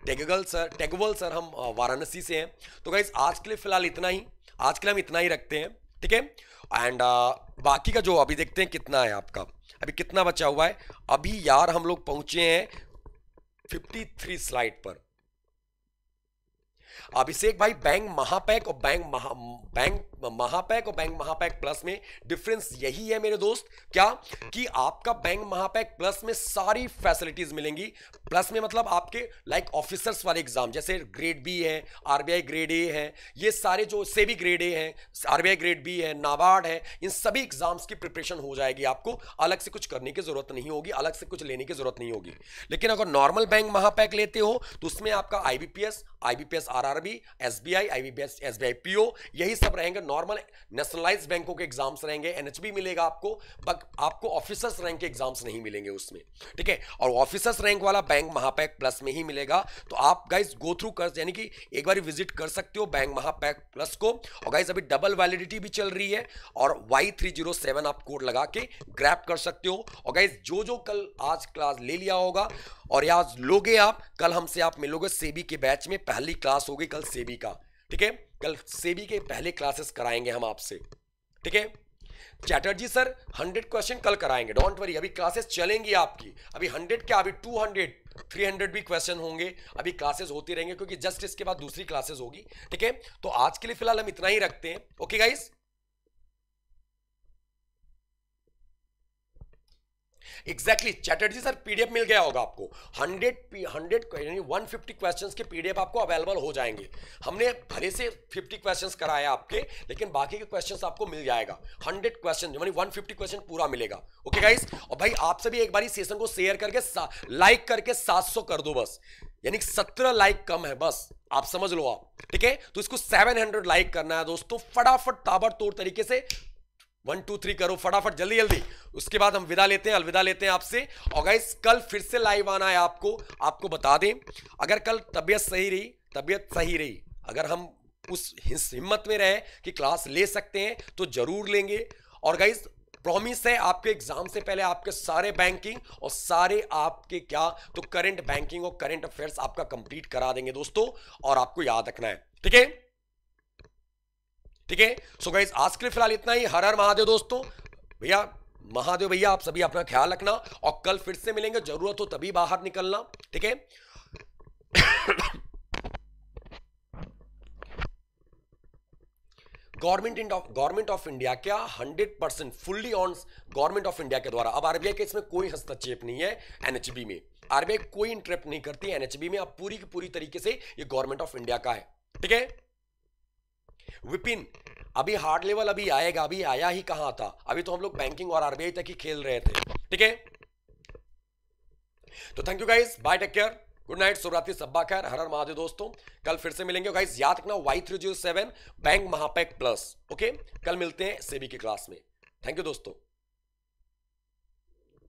टेगल सर टेगवल सर हम वाराणसी से हैं तो गाइज आज के लिए फिलहाल इतना ही आज के लिए हम इतना ही रखते हैं ठीक है एंड uh, बाकी का जो अभी देखते हैं कितना है आपका अभी कितना बचा हुआ है अभी यार हम लोग पहुंचे हैं 53 स्लाइड पर अभिषेक भाई बैंक महापैक और बैंक महा बैंक महापैक और बैंक महापैक प्लस में डिफरेंस यही है मेरे दोस्त क्या कि आपका बैंक महापैक प्लस में सारी फैसिलिटीज मिलेंगी प्लस में मतलब आपके लाइक ऑफिसर्स वाले एग्जाम जैसे ग्रेड बी है आरबीआई ग्रेड ए है ये सारे जो से भी ग्रेड ए है आरबीआई ग्रेड बी है नाबार्ड है इन सभी एग्जाम्स की प्रिपरेशन हो जाएगी आपको अलग से कुछ करने की जरूरत नहीं होगी अलग से कुछ लेने की जरूरत नहीं होगी लेकिन अगर नॉर्मल बैंक महापैक लेते हो तो उसमें आपका IBPS IBPS R RB SBI IBBS SBI PO यही सब रहेंगे नॉर्मल नेशनलाइज बैंकों के एग्जाम्स रहेंगे एनएचबी मिलेगा आपको बट आपको ऑफिसर्स रैंक के एग्जाम्स नहीं मिलेंगे उसमें ठीक है और ऑफिसर्स रैंक वाला बैंक महापैक प्लस में ही मिलेगा तो आप गाइज गो थ्रू कर यानी कि एक बार विजिट कर सकते हो बैंक महापैक प्लस को और गाइज अभी डबल वैलिडिटी भी चल रही है और वाई थ्री जीरो सेवन आप कोड लगा के ग्रैप कर सकते हो और गाइज जो जो कल आज क्लास ले लिया होगा और या लोगे आप कल हमसे आप मिलोगे सेबी के बैच में पहली क्लास होगी कल सेबी का ठीक है कल सेबी के पहले क्लासेस कराएंगे हम आपसे ठीक है चैटर्जी सर हंड्रेड क्वेश्चन कल कराएंगे डोंट वरी अभी क्लासेस चलेंगी आपकी अभी हंड्रेड क्या अभी टू हंड्रेड थ्री हंड्रेड भी क्वेश्चन होंगे अभी क्लासेस होती रहेंगे क्योंकि जस्ट इसके बाद दूसरी क्लासेस होगी ठीक है तो आज के लिए फिलहाल हम इतना ही रखते हैं okay guys exactly Chatterjee sir PDF मिल गया होगा आपको हंड्रेड हंड्रेड यानी वन फिफ्टी क्वेश्चन के पीडीएफ आपको अवेलेबल हो जाएंगे हमने भले से फिफ्टी क्वेश्चन कराया आपके लेकिन बाकी के क्वेश्चन आपको मिल जाएगा हंड्रेड क्वेश्चन यानी वन फिफ्टी क्वेश्चन पूरा मिलेगा ओके गाइस और भाई आप सभी एक बार सेशन को शेयर करके लाइक करके सात कर दो बस यानी सत्रह लाइक कम है बस आप समझ लो आप ठीक है तो इसको 700 लाइक करना है दोस्तों फटाफट ताबड़तोड़ तरीके से वन टू थ्री करो फटाफट जल्दी जल्दी उसके बाद हम विदा लेते हैं अलविदा लेते हैं आपसे और गाइस कल फिर से लाइव आना है आपको आपको बता दें अगर कल तबीयत सही रही तबीयत सही रही अगर हम उस हिम्मत में रहे कि क्लास ले सकते हैं तो जरूर लेंगे और गाइज प्रॉमिस है आपके एग्जाम से पहले आपके सारे बैंकिंग और सारे आपके क्या तो करेंट बैंकिंग और करेंट अफेयर्स आपका कंप्लीट करा देंगे दोस्तों और आपको याद रखना है ठीक है ठीक है सो गाइज आज के लिए फिलहाल इतना ही हर हर महादेव दोस्तों भैया महादेव भैया आप सभी अपना ख्याल रखना और कल फिर से मिलेंगे जरूरत हो तभी बाहर निकलना ठीक है government of government of India क्या 100 percent fully on government of India के द्वारा अब आरबीआई के इसमें कोई हस्तक्षेप नहीं है एनएचबी में आरबीआई कोई इंटरेप्ट नहीं करती एनएचबी में अब पूरी की पूरी तरीके से ये गवर्नमेंट ऑफ इंडिया का है ठीक है विपिन अभी हार्ड लेवल अभी आएगा अभी आया ही कहां था अभी तो हम लोग बैंकिंग और आरबीआई तक ही खेल रहे थे ठीक है तो thank you guys bye take care good night शुभरात्रि सब्बा खैर हर हर महादेव दोस्तों कल फिर से मिलेंगे गाइज याद रखना Y three zero seven bank महापैक plus okay कल मिलते हैं सेबी की क्लास में थैंक यू दोस्तों